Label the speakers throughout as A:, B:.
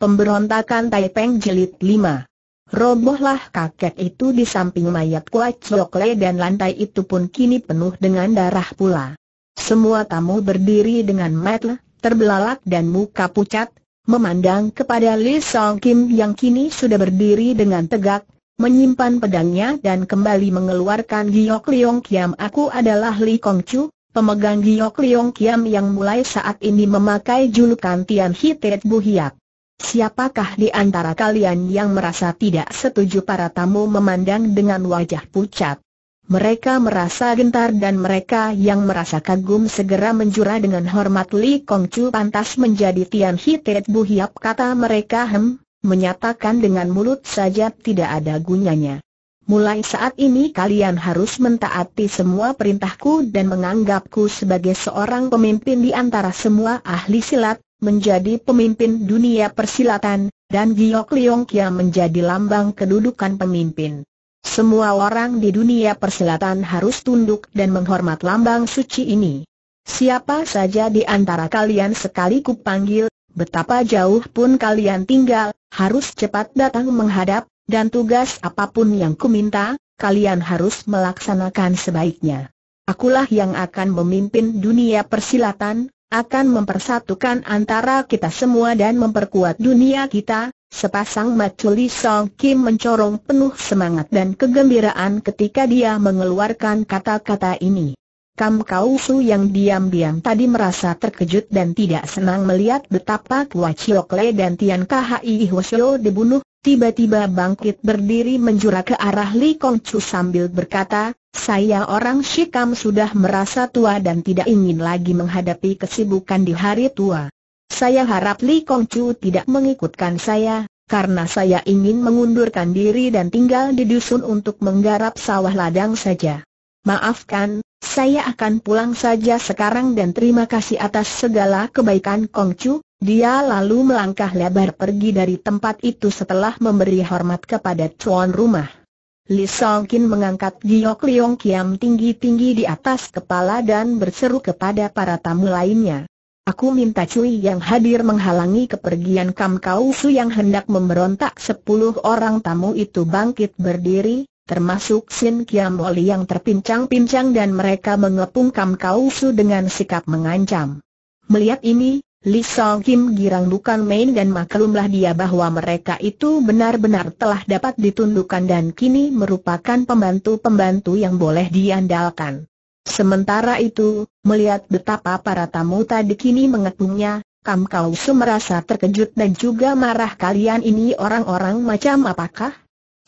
A: Pemberontakan Taipeng Jelit 5 Robohlah kakek itu di samping mayat kuat Chokle dan lantai itu pun kini penuh dengan darah pula. Semua tamu berdiri dengan metle, terbelalak dan muka pucat, memandang kepada Lee Song Kim yang kini sudah berdiri dengan tegak, menyimpan pedangnya dan kembali mengeluarkan Giok Leong Kiam Aku adalah Lee Kong Chu, pemegang Giok Leong Kiam yang mulai saat ini memakai julukan Tian Hitet Buhiak. Siapakah di antara kalian yang merasa tidak setuju para tamu memandang dengan wajah pucat? Mereka merasa gentar dan mereka yang merasa kagum segera menjura dengan hormat Li Kong Chu pantas menjadi Tian Hitet Bu Hiap kata mereka hem, menyatakan dengan mulut saja tidak ada gunanya. Mulai saat ini kalian harus mentaati semua perintahku dan menganggapku sebagai seorang pemimpin di antara semua ahli silat, menjadi pemimpin dunia persilatan, dan Giok Liong Kia menjadi lambang kedudukan pemimpin. Semua orang di dunia persilatan harus tunduk dan menghormat lambang suci ini. Siapa saja di antara kalian sekali kupanggil, betapa jauh pun kalian tinggal, harus cepat datang menghadap, dan tugas apapun yang kuminta, kalian harus melaksanakan sebaiknya. Akulah yang akan memimpin dunia persilatan, akan mempersatukan antara kita semua dan memperkuat dunia kita, sepasang Maculi Song Kim mencorong penuh semangat dan kegembiraan ketika dia mengeluarkan kata-kata ini. Kam Kau Su yang diam-diam tadi merasa terkejut dan tidak senang melihat betapa Kua Chiok Le dan Tian Khi Hwasyo dibunuh, tiba-tiba bangkit berdiri menjura ke arah Li Kong Chu sambil berkata, saya orang Shikam sudah merasa tua dan tidak ingin lagi menghadapi kesibukan di hari tua. Saya harap Li Kong Chu tidak mengikutkan saya, karena saya ingin mengundurkan diri dan tinggal di dusun untuk menggarap sawah ladang saja. Maafkan, saya akan pulang saja sekarang dan terima kasih atas segala kebaikan Kong Chu. Dia lalu melangkah lebar pergi dari tempat itu setelah memberi hormat kepada tuan rumah. Li Songkin mengangkat Giok Liong Kiam tinggi-tinggi di atas kepala dan berseru kepada para tamu lainnya. Aku minta Cui yang hadir menghalangi kepergian Kam Kau Su yang hendak memberontak sepuluh orang tamu itu bangkit berdiri, termasuk Sin Kiam Oli yang terpincang-pincang dan mereka mengepung Kam Kau Su dengan sikap mengancam. Melihat ini, Li Song Kim girang bukan main dan maklumlah dia bahwa mereka itu benar-benar telah dapat ditundukkan dan kini merupakan pembantu-pembantu yang boleh diandalkan. Sementara itu, melihat betapa para tamu tadi kini mengepungnya, Kam Kau merasa terkejut dan juga marah kalian ini orang-orang macam apakah?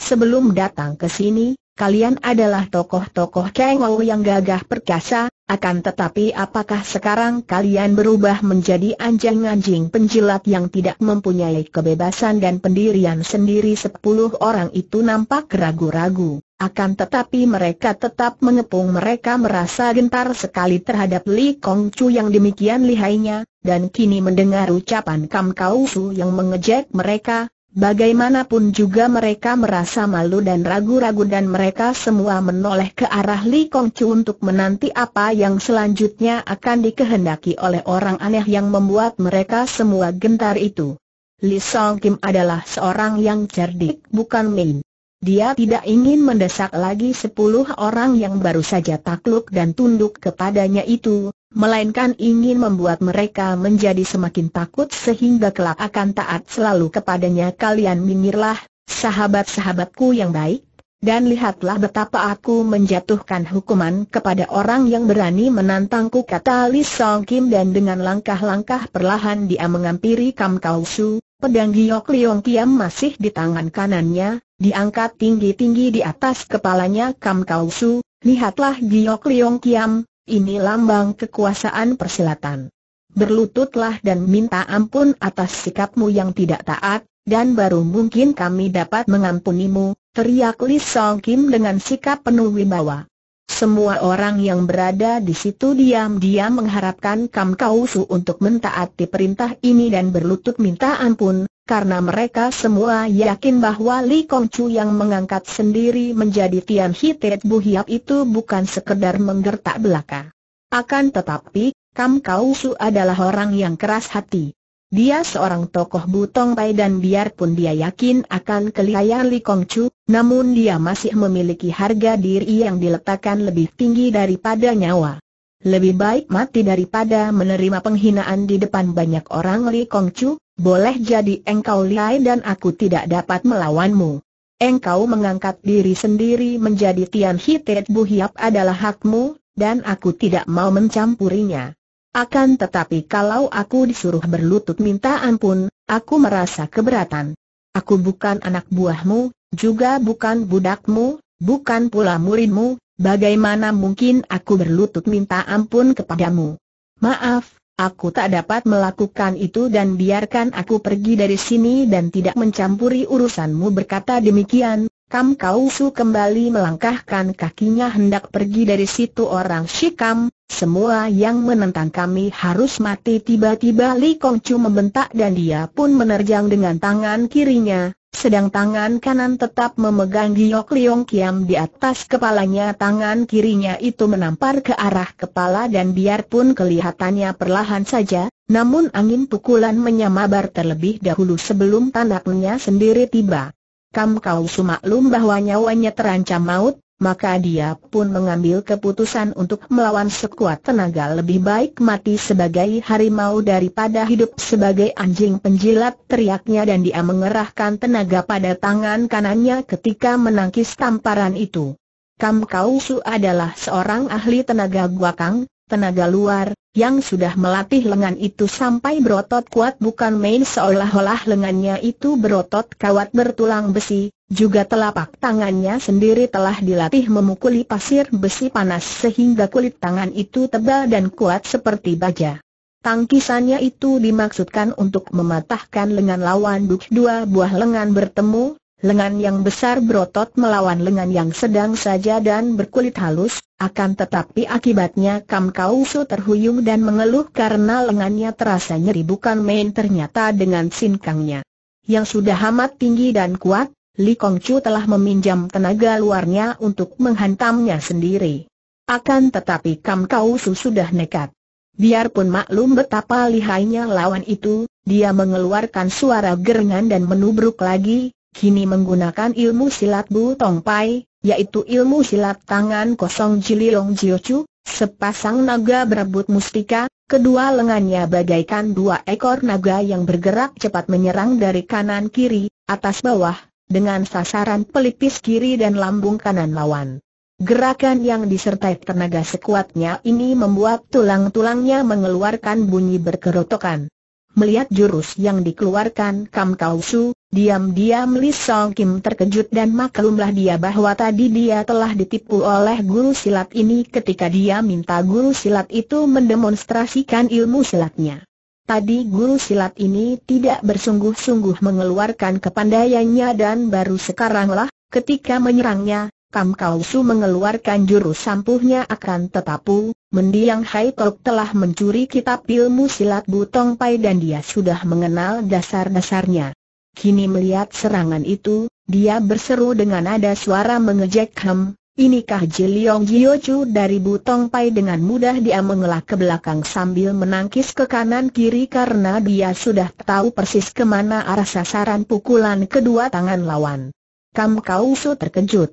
A: Sebelum datang ke sini, Kalian adalah tokoh-tokoh Kengou yang gagah perkasa, akan tetapi apakah sekarang kalian berubah menjadi anjing-anjing penjilat yang tidak mempunyai kebebasan dan pendirian sendiri sepuluh orang itu nampak ragu-ragu. Akan tetapi mereka tetap mengepung mereka merasa gentar sekali terhadap Li Kong Chu yang demikian lihainya, dan kini mendengar ucapan Kam Kau Su yang mengejek mereka, Bagaimanapun juga mereka merasa malu dan ragu-ragu dan mereka semua menoleh ke arah Li Kong Chu untuk menanti apa yang selanjutnya akan dikehendaki oleh orang aneh yang membuat mereka semua gentar itu. Li Song Kim adalah seorang yang cerdik bukan main. Dia tidak ingin mendesak lagi sepuluh orang yang baru saja takluk dan tunduk kepadanya itu, melainkan ingin membuat mereka menjadi semakin takut sehingga kelak akan taat selalu kepadanya. Kalian minggirlah, sahabat-sahabatku yang baik, dan lihatlah betapa aku menjatuhkan hukuman kepada orang yang berani menantangku kata Li Song Kim dan dengan langkah-langkah perlahan dia mengampiri Kam Kau Su, pedang Giok Liong Kiam masih di tangan kanannya, diangkat tinggi-tinggi di atas kepalanya Kam Kau Su, lihatlah Giok Liong Kiam, ini lambang kekuasaan persilatan. Berlututlah dan minta ampun atas sikapmu yang tidak taat, dan baru mungkin kami dapat mengampunimu, teriak Li Song Kim dengan sikap penuh wibawa. Semua orang yang berada di situ diam-diam mengharapkan Kam Kausu untuk mentaati perintah ini dan berlutut minta ampun, karena mereka semua yakin bahwa Li Kong Chu yang mengangkat sendiri menjadi Tian Hitet Bu Hiap itu bukan sekedar menggertak belaka. Akan tetapi, Kam Kausu adalah orang yang keras hati. Dia seorang tokoh butong pai dan biarpun dia yakin akan kelihayaan Li Kong Chu, namun dia masih memiliki harga diri yang diletakkan lebih tinggi daripada nyawa. Lebih baik mati daripada menerima penghinaan di depan banyak orang Li Kong Chu, boleh jadi engkau lihai dan aku tidak dapat melawanmu. Engkau mengangkat diri sendiri menjadi Tian Hitet Buhiap adalah hakmu, dan aku tidak mau mencampurinya. Akan tetapi kalau aku disuruh berlutut minta ampun, aku merasa keberatan. Aku bukan anak buahmu, juga bukan budakmu, bukan pula muridmu, bagaimana mungkin aku berlutut minta ampun kepadamu? Maaf, aku tak dapat melakukan itu dan biarkan aku pergi dari sini dan tidak mencampuri urusanmu berkata demikian, Kam Kau Su kembali melangkahkan kakinya hendak pergi dari situ orang Shikam, semua yang menentang kami harus mati Tiba-tiba Li Kong Chu membentak dan dia pun menerjang dengan tangan kirinya Sedang tangan kanan tetap memegang Giyok liong kiam di atas kepalanya Tangan kirinya itu menampar ke arah kepala dan biarpun kelihatannya perlahan saja Namun angin pukulan menyamabar terlebih dahulu sebelum tanaknya sendiri tiba Kam kau sumaklum bahwa nyawanya terancam maut maka dia pun mengambil keputusan untuk melawan sekuat tenaga lebih baik mati sebagai harimau daripada hidup sebagai anjing penjilat teriaknya dan dia mengerahkan tenaga pada tangan kanannya ketika menangkis tamparan itu. Kam Kau Su adalah seorang ahli tenaga guakang, Tenaga luar, yang sudah melatih lengan itu sampai berotot kuat bukan main seolah-olah lengannya itu berotot kawat bertulang besi, juga telapak tangannya sendiri telah dilatih memukuli pasir besi panas sehingga kulit tangan itu tebal dan kuat seperti baja. Tangkisannya itu dimaksudkan untuk mematahkan lengan lawan duk dua buah lengan bertemu, Lengan yang besar berotot melawan lengan yang sedang saja dan berkulit halus, akan tetapi akibatnya Kam Kausu terhuyung dan mengeluh karena lengannya terasa nyeri bukan main ternyata dengan sinkangnya. Yang sudah amat tinggi dan kuat, Li Kong Chu telah meminjam tenaga luarnya untuk menghantamnya sendiri. Akan tetapi Kam Kausu sudah nekat. Biarpun maklum betapa lihainya lawan itu, dia mengeluarkan suara gerengan dan menubruk lagi, kini menggunakan ilmu silat Bu Tong Pai, yaitu ilmu silat tangan kosong Jio Jiochu, sepasang naga berebut mustika, kedua lengannya bagaikan dua ekor naga yang bergerak cepat menyerang dari kanan kiri, atas bawah, dengan sasaran pelipis kiri dan lambung kanan lawan. Gerakan yang disertai tenaga sekuatnya ini membuat tulang-tulangnya mengeluarkan bunyi berkerotokan. Melihat jurus yang dikeluarkan Kam Kau Su, diam-diam Li Song Kim terkejut dan maklumlah dia bahwa tadi dia telah ditipu oleh guru silat ini ketika dia minta guru silat itu mendemonstrasikan ilmu silatnya. Tadi guru silat ini tidak bersungguh-sungguh mengeluarkan kepandaiannya dan baru sekaranglah, ketika menyerangnya, Kam Kau Su mengeluarkan jurus sampuhnya akan tetapu, mendiang Hai Tok telah mencuri kitab ilmu silat Butong Pai dan dia sudah mengenal dasar-dasarnya. Kini melihat serangan itu, dia berseru dengan nada suara mengejek hem, inikah Jeliong Giochu dari Butong Pai dengan mudah dia mengelak ke belakang sambil menangkis ke kanan kiri karena dia sudah tahu persis kemana arah sasaran pukulan kedua tangan lawan. Kam Kausu terkejut.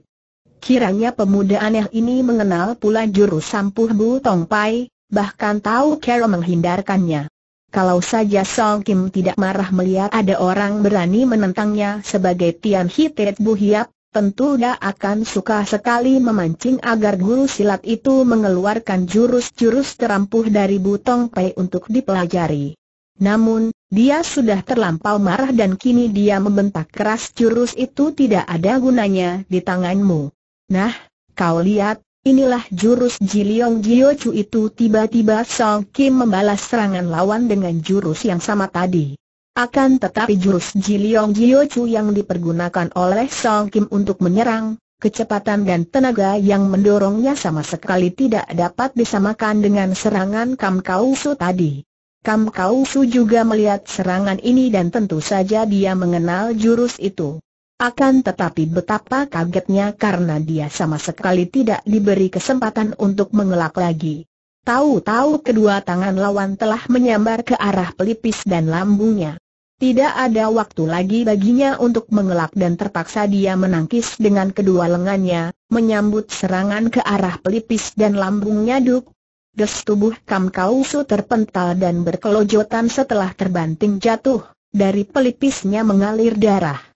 A: Kiranya pemuda aneh ini mengenal pula jurus sampuh Bu Tong Pai, bahkan tahu cara menghindarkannya. Kalau saja Song Kim tidak marah melihat ada orang berani menentangnya sebagai Tian Hitet Bu Hiap, tentu dia akan suka sekali memancing agar guru silat itu mengeluarkan jurus-jurus terampuh dari Bu Tong Pai untuk dipelajari. Namun, dia sudah terlampau marah dan kini dia membentak keras jurus itu tidak ada gunanya di tanganmu. Nah, kau lihat, inilah jurus Jiliong Giochu itu tiba-tiba Song Kim membalas serangan lawan dengan jurus yang sama tadi. Akan tetapi jurus Jiliong Giochu yang dipergunakan oleh Song Kim untuk menyerang, kecepatan dan tenaga yang mendorongnya sama sekali tidak dapat disamakan dengan serangan Kam Kau Su tadi. Kam Kau Su juga melihat serangan ini dan tentu saja dia mengenal jurus itu. Akan tetapi betapa kagetnya karena dia sama sekali tidak diberi kesempatan untuk mengelak lagi. Tahu-tahu kedua tangan lawan telah menyambar ke arah pelipis dan lambungnya. Tidak ada waktu lagi baginya untuk mengelak dan terpaksa dia menangkis dengan kedua lengannya, menyambut serangan ke arah pelipis dan lambungnya duk. Des tubuh Kam Kausu terpental dan berkelojotan setelah terbanting jatuh, dari pelipisnya mengalir darah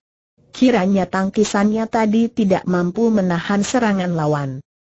A: kiranya tangkisannya tadi tidak mampu menahan serangan lawan.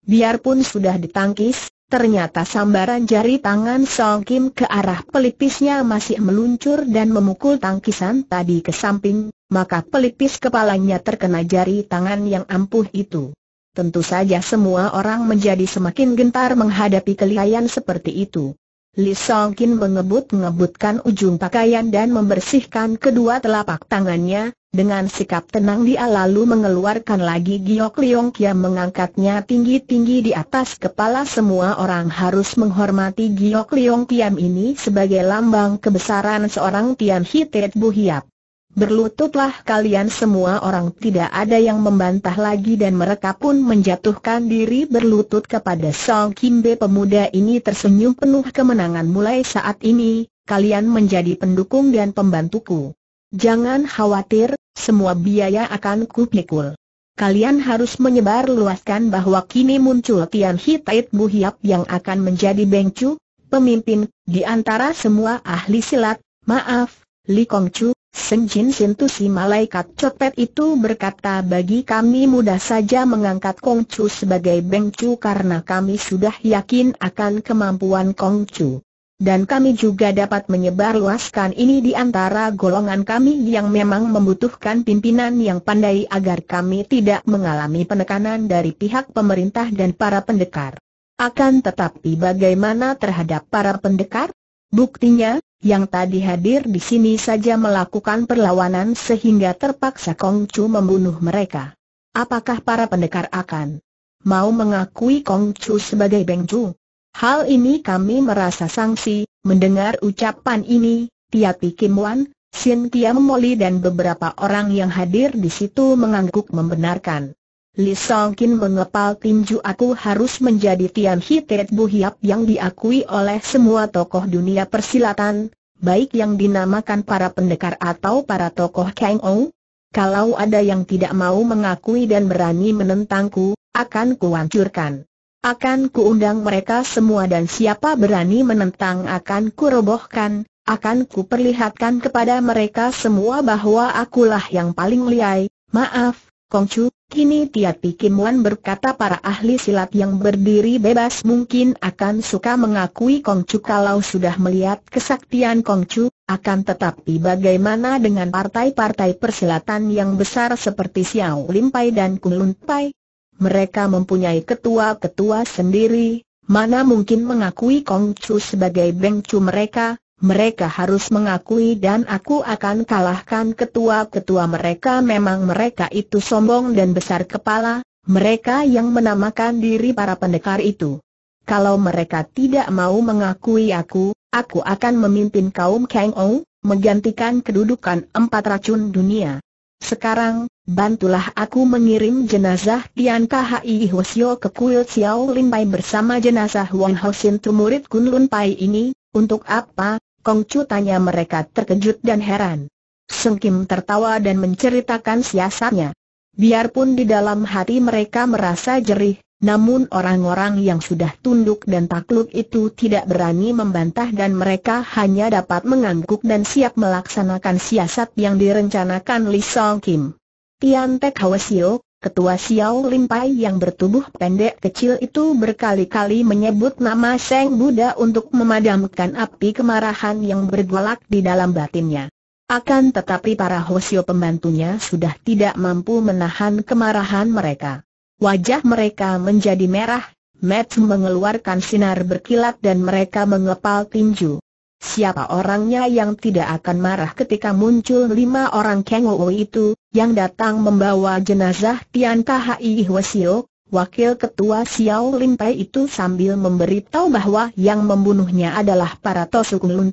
A: Biarpun sudah ditangkis, ternyata sambaran jari tangan Song Kim ke arah pelipisnya masih meluncur dan memukul tangkisan tadi ke samping, maka pelipis kepalanya terkena jari tangan yang ampuh itu. Tentu saja semua orang menjadi semakin gentar menghadapi kelihayan seperti itu. Li Kin mengebut-ngebutkan ujung pakaian dan membersihkan kedua telapak tangannya, dengan sikap tenang dia lalu mengeluarkan lagi Giok Liong Kia mengangkatnya tinggi-tinggi di atas kepala semua orang harus menghormati Giok Liong Kiam ini sebagai lambang kebesaran seorang Tian Hitet Buhiap. Berlututlah kalian semua orang tidak ada yang membantah lagi dan mereka pun menjatuhkan diri berlutut kepada Song Kimbe pemuda ini tersenyum penuh kemenangan mulai saat ini, kalian menjadi pendukung dan pembantuku. Jangan khawatir, semua biaya akan kupikul. Kalian harus menyebar luaskan bahwa kini muncul Tian Hitait Buhiap yang akan menjadi Bengcu, pemimpin, di antara semua ahli silat, maaf, Li Kong Chu, Senjin Sintu si malaikat copet itu berkata bagi kami mudah saja mengangkat Kongcu sebagai Bengcu karena kami sudah yakin akan kemampuan Kongcu. Dan kami juga dapat menyebarluaskan ini di antara golongan kami yang memang membutuhkan pimpinan yang pandai agar kami tidak mengalami penekanan dari pihak pemerintah dan para pendekar. Akan tetapi bagaimana terhadap para pendekar? Buktinya, yang tadi hadir di sini saja melakukan perlawanan sehingga terpaksa Kong Chu membunuh mereka. Apakah para pendekar akan mau mengakui Kong Chu sebagai Beng Chu? Hal ini kami merasa sangsi, mendengar ucapan ini, tiap Kim Wan, Sin Tia Moli dan beberapa orang yang hadir di situ mengangguk membenarkan. Li Songkin mengepal tinju aku harus menjadi Tian Hitet Buhiap yang diakui oleh semua tokoh dunia persilatan, baik yang dinamakan para pendekar atau para tokoh Kang Ou. Kalau ada yang tidak mau mengakui dan berani menentangku, akan kuhancurkan. Akan kuundang mereka semua dan siapa berani menentang akan kurobohkan, akan ku perlihatkan kepada mereka semua bahwa akulah yang paling liai, maaf, Kongcu, kini Tiat Pikimuan berkata para ahli silat yang berdiri bebas mungkin akan suka mengakui Kongcu kalau sudah melihat kesaktian Kongcu, akan tetapi bagaimana dengan partai-partai persilatan yang besar seperti Xiao Limpai dan Lun Pai? Mereka mempunyai ketua-ketua sendiri, mana mungkin mengakui Kongcu sebagai bengcu mereka, mereka harus mengakui dan aku akan kalahkan ketua-ketua mereka memang mereka itu sombong dan besar kepala, mereka yang menamakan diri para pendekar itu. Kalau mereka tidak mau mengakui aku, aku akan memimpin kaum Kang Ou, menggantikan kedudukan empat racun dunia. Sekarang, bantulah aku mengirim jenazah Tian Khi Hwasyo ke kuil Xiao Lin Pai bersama jenazah Wang tu murid Kun Lun Pai ini, untuk apa? Kongcu tanya mereka terkejut dan heran. Seng Kim tertawa dan menceritakan siasatnya. Biarpun di dalam hati mereka merasa jerih, namun orang-orang yang sudah tunduk dan takluk itu tidak berani membantah dan mereka hanya dapat mengangguk dan siap melaksanakan siasat yang direncanakan Li Song Kim. Tian Tek Hwasio, Ketua Xiao Limpai yang bertubuh pendek kecil itu berkali-kali menyebut nama Seng Buddha untuk memadamkan api kemarahan yang bergolak di dalam batinnya. Akan tetapi para Hosio pembantunya sudah tidak mampu menahan kemarahan mereka. Wajah mereka menjadi merah, Mets mengeluarkan sinar berkilat dan mereka mengepal tinju. Siapa orangnya yang tidak akan marah ketika muncul lima orang Kengou itu, yang datang membawa jenazah Tian Khai Hwasio, Wakil Ketua Xiao Lin itu sambil memberitahu bahwa yang membunuhnya adalah para Tosukun Lin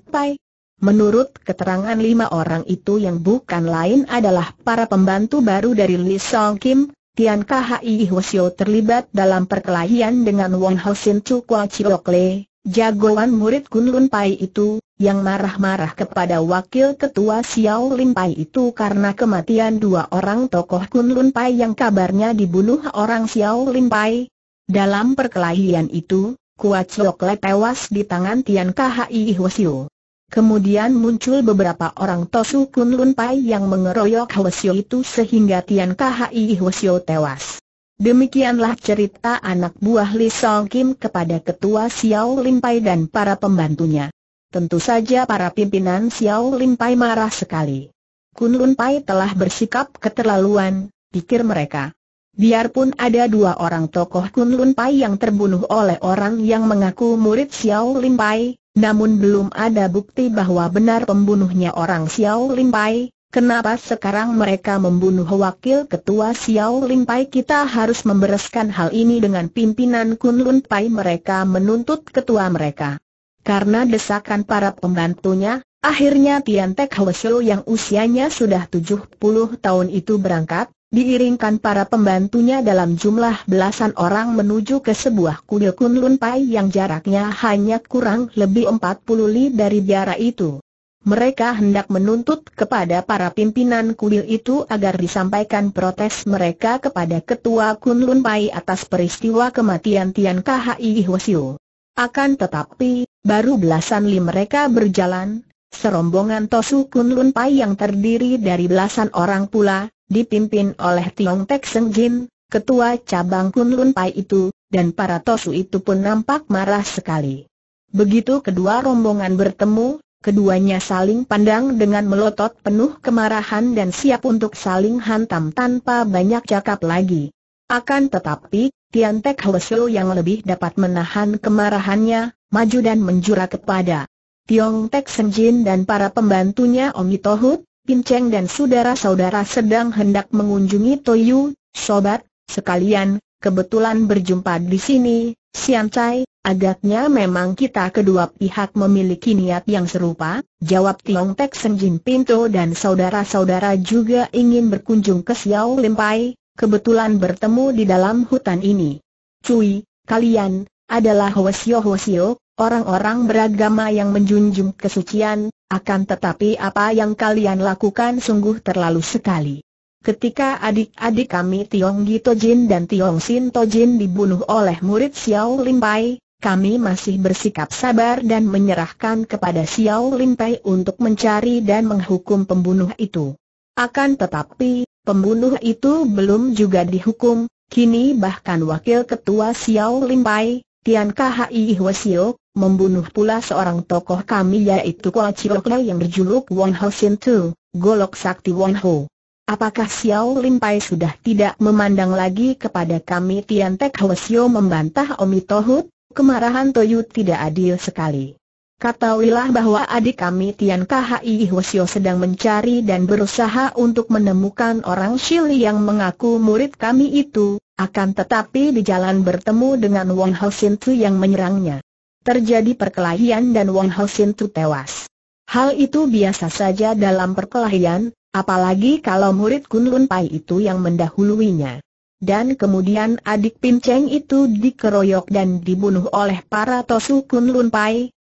A: Menurut keterangan lima orang itu yang bukan lain adalah para pembantu baru dari Li Song Kim, Tian Khai Hwasio terlibat dalam perkelahian dengan Wang Sin Chu Kwa Chiok Le, Jagoan murid Kun Pai itu, yang marah-marah kepada wakil ketua Xiao Lin Pai itu karena kematian dua orang tokoh Kun Pai yang kabarnya dibunuh orang Xiao Lin Pai. Dalam perkelahian itu, Kuat Chok tewas di tangan Tian Kahi Hwasyo. Kemudian muncul beberapa orang Tosu Kun Pai yang mengeroyok Hwasyo itu sehingga Tian Kahi Hwasyo tewas. Demikianlah cerita anak buah Li Song Kim kepada ketua Xiao Lim Pai dan para pembantunya. Tentu saja para pimpinan Xiao Lim Pai marah sekali. Kun Lun Pai telah bersikap keterlaluan, pikir mereka. Biarpun ada dua orang tokoh Kun Lun Pai yang terbunuh oleh orang yang mengaku murid Xiao Lim Pai, namun belum ada bukti bahwa benar pembunuhnya orang Xiao Lim Pai. Kenapa sekarang mereka membunuh wakil ketua Xiao Ling Pai kita harus membereskan hal ini dengan pimpinan Kun Lun Pai mereka menuntut ketua mereka. Karena desakan para pembantunya, akhirnya Tian Tek Hwesho yang usianya sudah 70 tahun itu berangkat, diiringkan para pembantunya dalam jumlah belasan orang menuju ke sebuah kuil Kun Lun Pai yang jaraknya hanya kurang lebih 40 li dari biara itu mereka hendak menuntut kepada para pimpinan kuil itu agar disampaikan protes mereka kepada Ketua Kunlun Pai atas peristiwa kematian Tian KHI Hwasyu. Akan tetapi, baru belasan li mereka berjalan, serombongan Tosu Kunlun Pai yang terdiri dari belasan orang pula, dipimpin oleh Tiong Tek Seng Jin, Ketua Cabang Kunlun Pai itu, dan para Tosu itu pun nampak marah sekali. Begitu kedua rombongan bertemu, Keduanya saling pandang dengan melotot penuh kemarahan dan siap untuk saling hantam tanpa banyak cakap lagi. Akan tetapi, Tian Tek Hwesel yang lebih dapat menahan kemarahannya, maju dan menjura kepada Tiong Tek Senjin dan para pembantunya Omi Tohut, Pinceng dan saudara-saudara sedang hendak mengunjungi Toyu, sobat, sekalian, kebetulan berjumpa di sini, Sian Chai, Agaknya memang kita kedua pihak memiliki niat yang serupa, jawab Tiong Tek Senjin Pinto dan saudara-saudara juga ingin berkunjung ke Xiao Limpai, kebetulan bertemu di dalam hutan ini. Cui, kalian, adalah Hwasyo-Hwasyo, orang-orang beragama yang menjunjung kesucian, akan tetapi apa yang kalian lakukan sungguh terlalu sekali. Ketika adik-adik kami Tiong Jin dan Tiong Sin To Jin dibunuh oleh murid Xiao Limpai, kami masih bersikap sabar dan menyerahkan kepada Xiao Lin Pei untuk mencari dan menghukum pembunuh itu. Akan tetapi, pembunuh itu belum juga dihukum, kini bahkan wakil ketua Xiao Lin Pei, Tian Kahai Hwasio, membunuh pula seorang tokoh kami yaitu Kwa Chiok yang berjuluk Wang Ho Sin Tu, Golok Sakti Wong Ho. Apakah Xiao Lin Pai sudah tidak memandang lagi kepada kami Tian Tek Hwasio membantah Omi Tohut? Kemarahan Toyu tidak adil sekali. Kata Wilah bahwa adik kami Tian Khai Hwasyo sedang mencari dan berusaha untuk menemukan orang Shili yang mengaku murid kami itu, akan tetapi di jalan bertemu dengan Wang Hao Sin Tu yang menyerangnya. Terjadi perkelahian dan Wang Hao Sin Tu tewas. Hal itu biasa saja dalam perkelahian, apalagi kalau murid Kun Lun Pai itu yang mendahuluinya dan kemudian adik pinceng itu dikeroyok dan dibunuh oleh para Tosu Kun Lun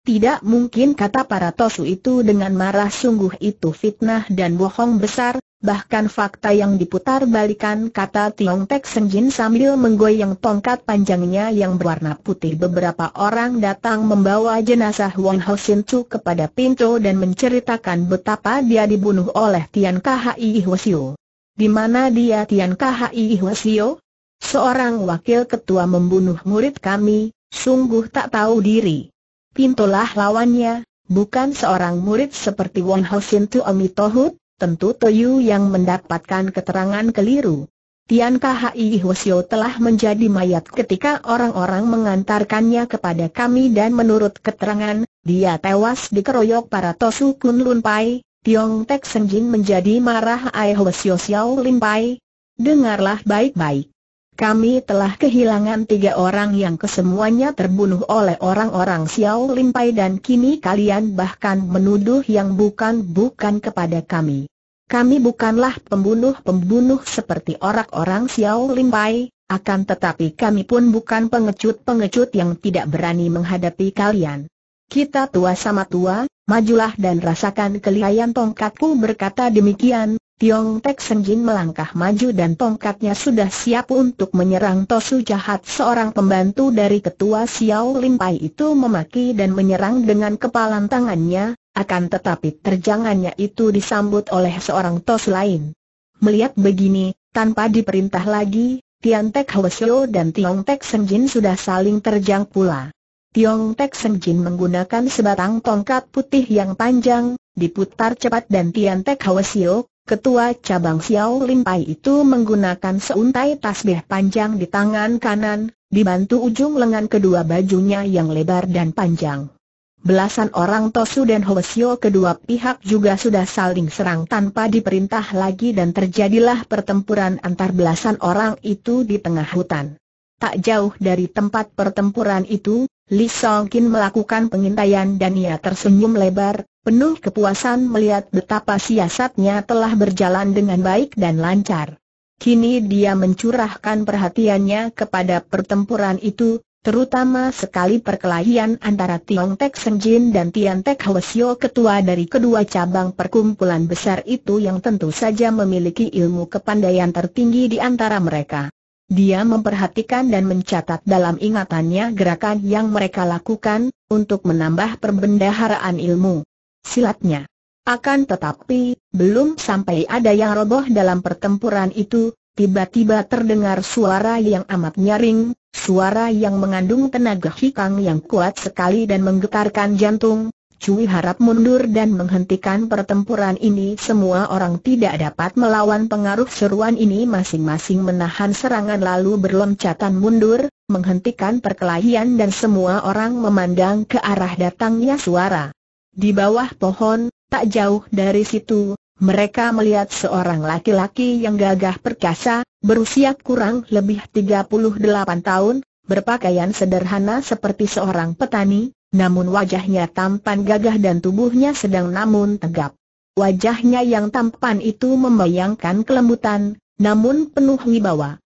A: tidak mungkin kata para Tosu itu dengan marah sungguh itu fitnah dan bohong besar, bahkan fakta yang diputar balikan kata Tiong Tek Senjin sambil menggoyang tongkat panjangnya yang berwarna putih. Beberapa orang datang membawa jenazah Wang Ho Sin Chu kepada Pinto dan menceritakan betapa dia dibunuh oleh Tian Khi Hwasyo. Di mana dia Tian Kahai Hwasio? Seorang wakil ketua membunuh murid kami, sungguh tak tahu diri. Pintulah lawannya, bukan seorang murid seperti Wong Sin Tu Tohut, tentu Toyu yang mendapatkan keterangan keliru. Tian Kahai Hwasio telah menjadi mayat ketika orang-orang mengantarkannya kepada kami dan menurut keterangan, dia tewas dikeroyok para Tosu Kun Lun Pai, Tiong Tek Senjin menjadi marah Ai Hwasyo Xiao Limpai. Dengarlah baik-baik. Kami telah kehilangan tiga orang yang kesemuanya terbunuh oleh orang-orang Xiao Limpai dan kini kalian bahkan menuduh yang bukan-bukan kepada kami. Kami bukanlah pembunuh-pembunuh seperti orang-orang Xiao Limpai, akan tetapi kami pun bukan pengecut-pengecut yang tidak berani menghadapi kalian. Kita tua sama tua, Majulah dan rasakan kelihayan tongkatku berkata demikian, Tiong Tek Senjin melangkah maju dan tongkatnya sudah siap untuk menyerang Tosu jahat seorang pembantu dari ketua Xiao Limpai itu memaki dan menyerang dengan kepalan tangannya, akan tetapi terjangannya itu disambut oleh seorang Tosu lain. Melihat begini, tanpa diperintah lagi, Tiong Tek Hwesyo dan Tiong Tek Senjin sudah saling terjang pula. Tiong Tek Seng Jin menggunakan sebatang tongkat putih yang panjang, diputar cepat dan Tian Tek Sio, ketua cabang Xiao Pai itu menggunakan seuntai tasbih panjang di tangan kanan, dibantu ujung lengan kedua bajunya yang lebar dan panjang. Belasan orang Tosu dan Hoesio kedua pihak juga sudah saling serang tanpa diperintah lagi dan terjadilah pertempuran antar belasan orang itu di tengah hutan. Tak jauh dari tempat pertempuran itu, Li Kin melakukan pengintaian dan ia tersenyum lebar, penuh kepuasan melihat betapa siasatnya telah berjalan dengan baik dan lancar. Kini dia mencurahkan perhatiannya kepada pertempuran itu, terutama sekali perkelahian antara Tiong Tek Senjin dan Tian Tek Hwasyo ketua dari kedua cabang perkumpulan besar itu yang tentu saja memiliki ilmu kepandaian tertinggi di antara mereka. Dia memperhatikan dan mencatat dalam ingatannya gerakan yang mereka lakukan, untuk menambah perbendaharaan ilmu silatnya. Akan tetapi, belum sampai ada yang roboh dalam pertempuran itu, tiba-tiba terdengar suara yang amat nyaring, suara yang mengandung tenaga hikang yang kuat sekali dan menggetarkan jantung, Cui harap mundur dan menghentikan pertempuran ini semua orang tidak dapat melawan pengaruh seruan ini masing-masing menahan serangan lalu berloncatan mundur, menghentikan perkelahian dan semua orang memandang ke arah datangnya suara. Di bawah pohon, tak jauh dari situ, mereka melihat seorang laki-laki yang gagah perkasa, berusia kurang lebih 38 tahun, berpakaian sederhana seperti seorang petani, namun wajahnya tampan gagah dan tubuhnya sedang namun tegap. Wajahnya yang tampan itu membayangkan kelembutan, namun penuh wibawa.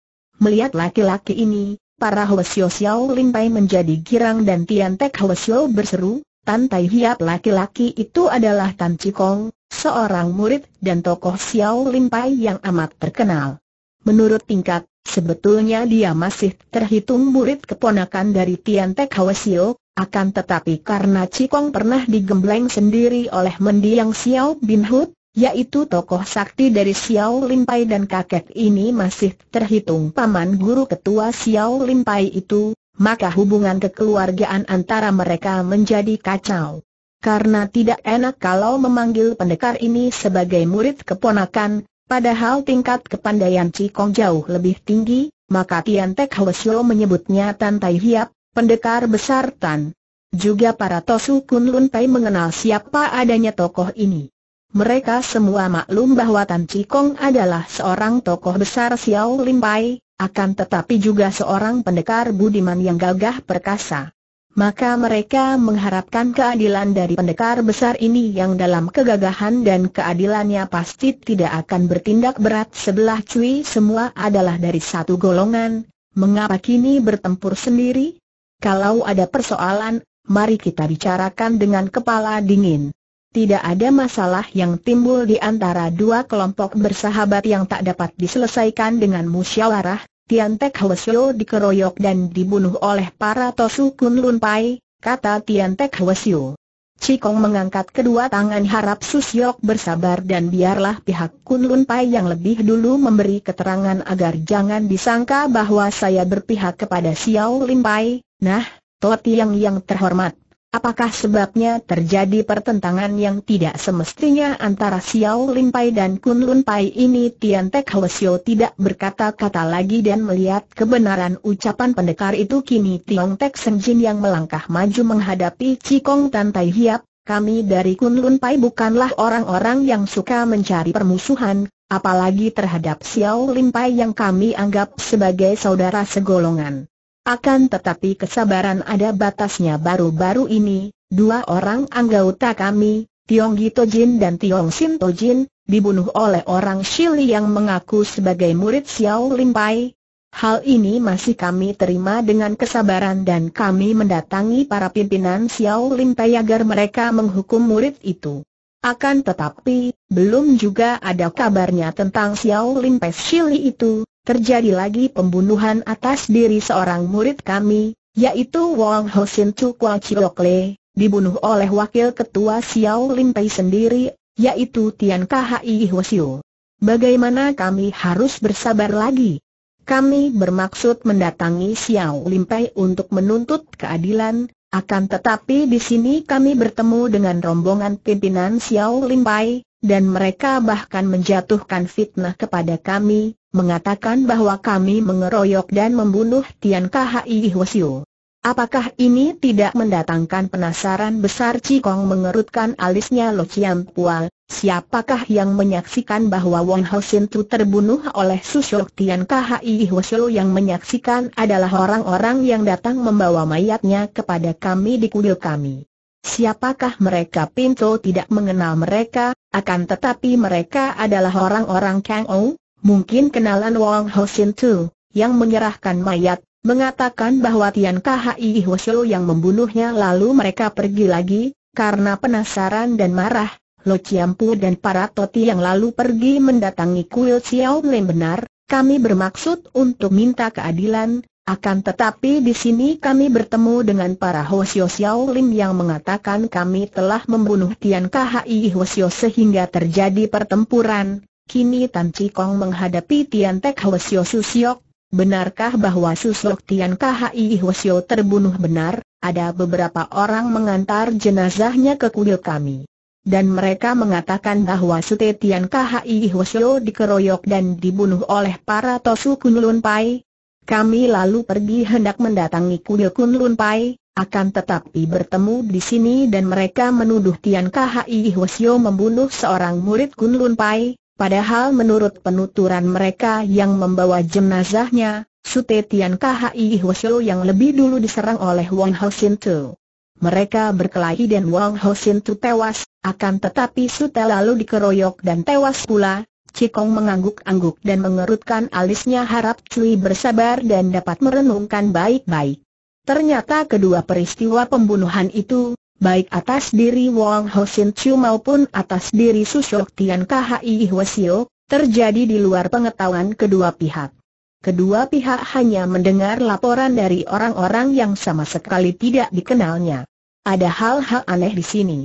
A: Melihat laki-laki ini, para Hwasyo Xiao Limpai menjadi girang dan Tian Tek Hwasyo berseru, Tan Tai Hiap laki-laki itu adalah Tan Cikong, seorang murid dan tokoh Xiao Limpai yang amat terkenal. Menurut tingkat, sebetulnya dia masih terhitung murid keponakan dari Tian Tek Hwasyo, akan tetapi karena Cikong pernah digembleng sendiri oleh mendiang Xiao Bin Hud, yaitu tokoh sakti dari Xiao Limpai dan kakek ini masih terhitung paman guru ketua Xiao Limpai itu, maka hubungan kekeluargaan antara mereka menjadi kacau. Karena tidak enak kalau memanggil pendekar ini sebagai murid keponakan, padahal tingkat kepandaian Cikong jauh lebih tinggi, maka Tian Tek Hwesyo menyebutnya Tantai Hiap, pendekar besar Tan. Juga para Tosu Kun Lun Pai mengenal siapa adanya tokoh ini. Mereka semua maklum bahwa Tan Cikong adalah seorang tokoh besar Xiao Lim Pai, akan tetapi juga seorang pendekar budiman yang gagah perkasa. Maka mereka mengharapkan keadilan dari pendekar besar ini yang dalam kegagahan dan keadilannya pasti tidak akan bertindak berat sebelah cui semua adalah dari satu golongan, mengapa kini bertempur sendiri? Kalau ada persoalan, mari kita bicarakan dengan kepala dingin. Tidak ada masalah yang timbul di antara dua kelompok bersahabat yang tak dapat diselesaikan dengan musyawarah. Tian Tek Hwesio dikeroyok dan dibunuh oleh para Tosu Kun Lun Pai, kata Tian Tek Hwesio. Cikong mengangkat kedua tangan harap Susyok bersabar dan biarlah pihak Kunlun Pai yang lebih dulu memberi keterangan agar jangan disangka bahwa saya berpihak kepada Xiao Lim Pai. Nah, Toti yang yang terhormat. Apakah sebabnya terjadi pertentangan yang tidak semestinya antara Xiao Lin Pai dan Kun Lun Pai ini Tian Tek Hwesyo tidak berkata-kata lagi dan melihat kebenaran ucapan pendekar itu kini Tiong Tek Senjin yang melangkah maju menghadapi Cikong Tan Tai Hiap, kami dari Kun Lun Pai bukanlah orang-orang yang suka mencari permusuhan, apalagi terhadap Xiao Lin Pai yang kami anggap sebagai saudara segolongan. Akan tetapi kesabaran ada batasnya baru-baru ini, dua orang anggota kami, Tiong Gito Jin dan Tiong Sinto Jin, dibunuh oleh orang Shili yang mengaku sebagai murid Xiao Lim Pai. Hal ini masih kami terima dengan kesabaran dan kami mendatangi para pimpinan Xiao Lim Pai agar mereka menghukum murid itu. Akan tetapi, belum juga ada kabarnya tentang Xiao Lim Pes Shili itu, terjadi lagi pembunuhan atas diri seorang murid kami, yaitu Wang Hosin Chiok Chiokle, dibunuh oleh Wakil Ketua Xiao Lim Pei sendiri, yaitu Tian Khi Siu. Bagaimana kami harus bersabar lagi? Kami bermaksud mendatangi Xiao Lim Pei untuk menuntut keadilan, akan tetapi di sini kami bertemu dengan rombongan pimpinan Xiao Pai, dan mereka bahkan menjatuhkan fitnah kepada kami, mengatakan bahwa kami mengeroyok dan membunuh Tian Khi Hwasyu. Apakah ini tidak mendatangkan penasaran besar Cikong mengerutkan alisnya Lo Chiang Pual, Siapakah yang menyaksikan bahwa Wong Ho Sin Tu terbunuh oleh Susok Tian Khi Hwasyo yang menyaksikan adalah orang-orang yang datang membawa mayatnya kepada kami di kuil kami. Siapakah mereka Pinto tidak mengenal mereka, akan tetapi mereka adalah orang-orang Kang Ou, mungkin kenalan Wong Ho Sin Tu, yang menyerahkan mayat, mengatakan bahwa Tian Khi Hwasyo yang membunuhnya lalu mereka pergi lagi, karena penasaran dan marah Lo Chiampu dan para toti yang lalu pergi mendatangi kuil Xiao Lim benar, kami bermaksud untuk minta keadilan, akan tetapi di sini kami bertemu dengan para Hosio Xiao Lim yang mengatakan kami telah membunuh Tian Khi Hosio sehingga terjadi pertempuran, kini Tan Chikong menghadapi Tian Tek Hosio Susiok, Benarkah bahwa Susiok Tian Khi Hwasyo terbunuh benar? Ada beberapa orang mengantar jenazahnya ke kuil kami dan mereka mengatakan bahwa Sutetian KHI Hwasyo dikeroyok dan dibunuh oleh para Tosu Kunlun Pai. Kami lalu pergi hendak mendatangi kuil Kunlun Pai, akan tetapi bertemu di sini dan mereka menuduh Tian KHI Hwasyo membunuh seorang murid Kunlun Pai, padahal menurut penuturan mereka yang membawa jenazahnya, Sutetian KHI Hwasyo yang lebih dulu diserang oleh Wang Hosin Tu. Mereka berkelahi dan Wang Hosin Tu tewas, akan tetapi Sute lalu dikeroyok dan tewas pula, Cikong mengangguk-angguk dan mengerutkan alisnya harap Cui bersabar dan dapat merenungkan baik-baik. Ternyata kedua peristiwa pembunuhan itu, baik atas diri Wang Hosin Chiu maupun atas diri Susok Tian Khi Hwasio, terjadi di luar pengetahuan kedua pihak. Kedua pihak hanya mendengar laporan dari orang-orang yang sama sekali tidak dikenalnya. Ada hal-hal aneh di sini.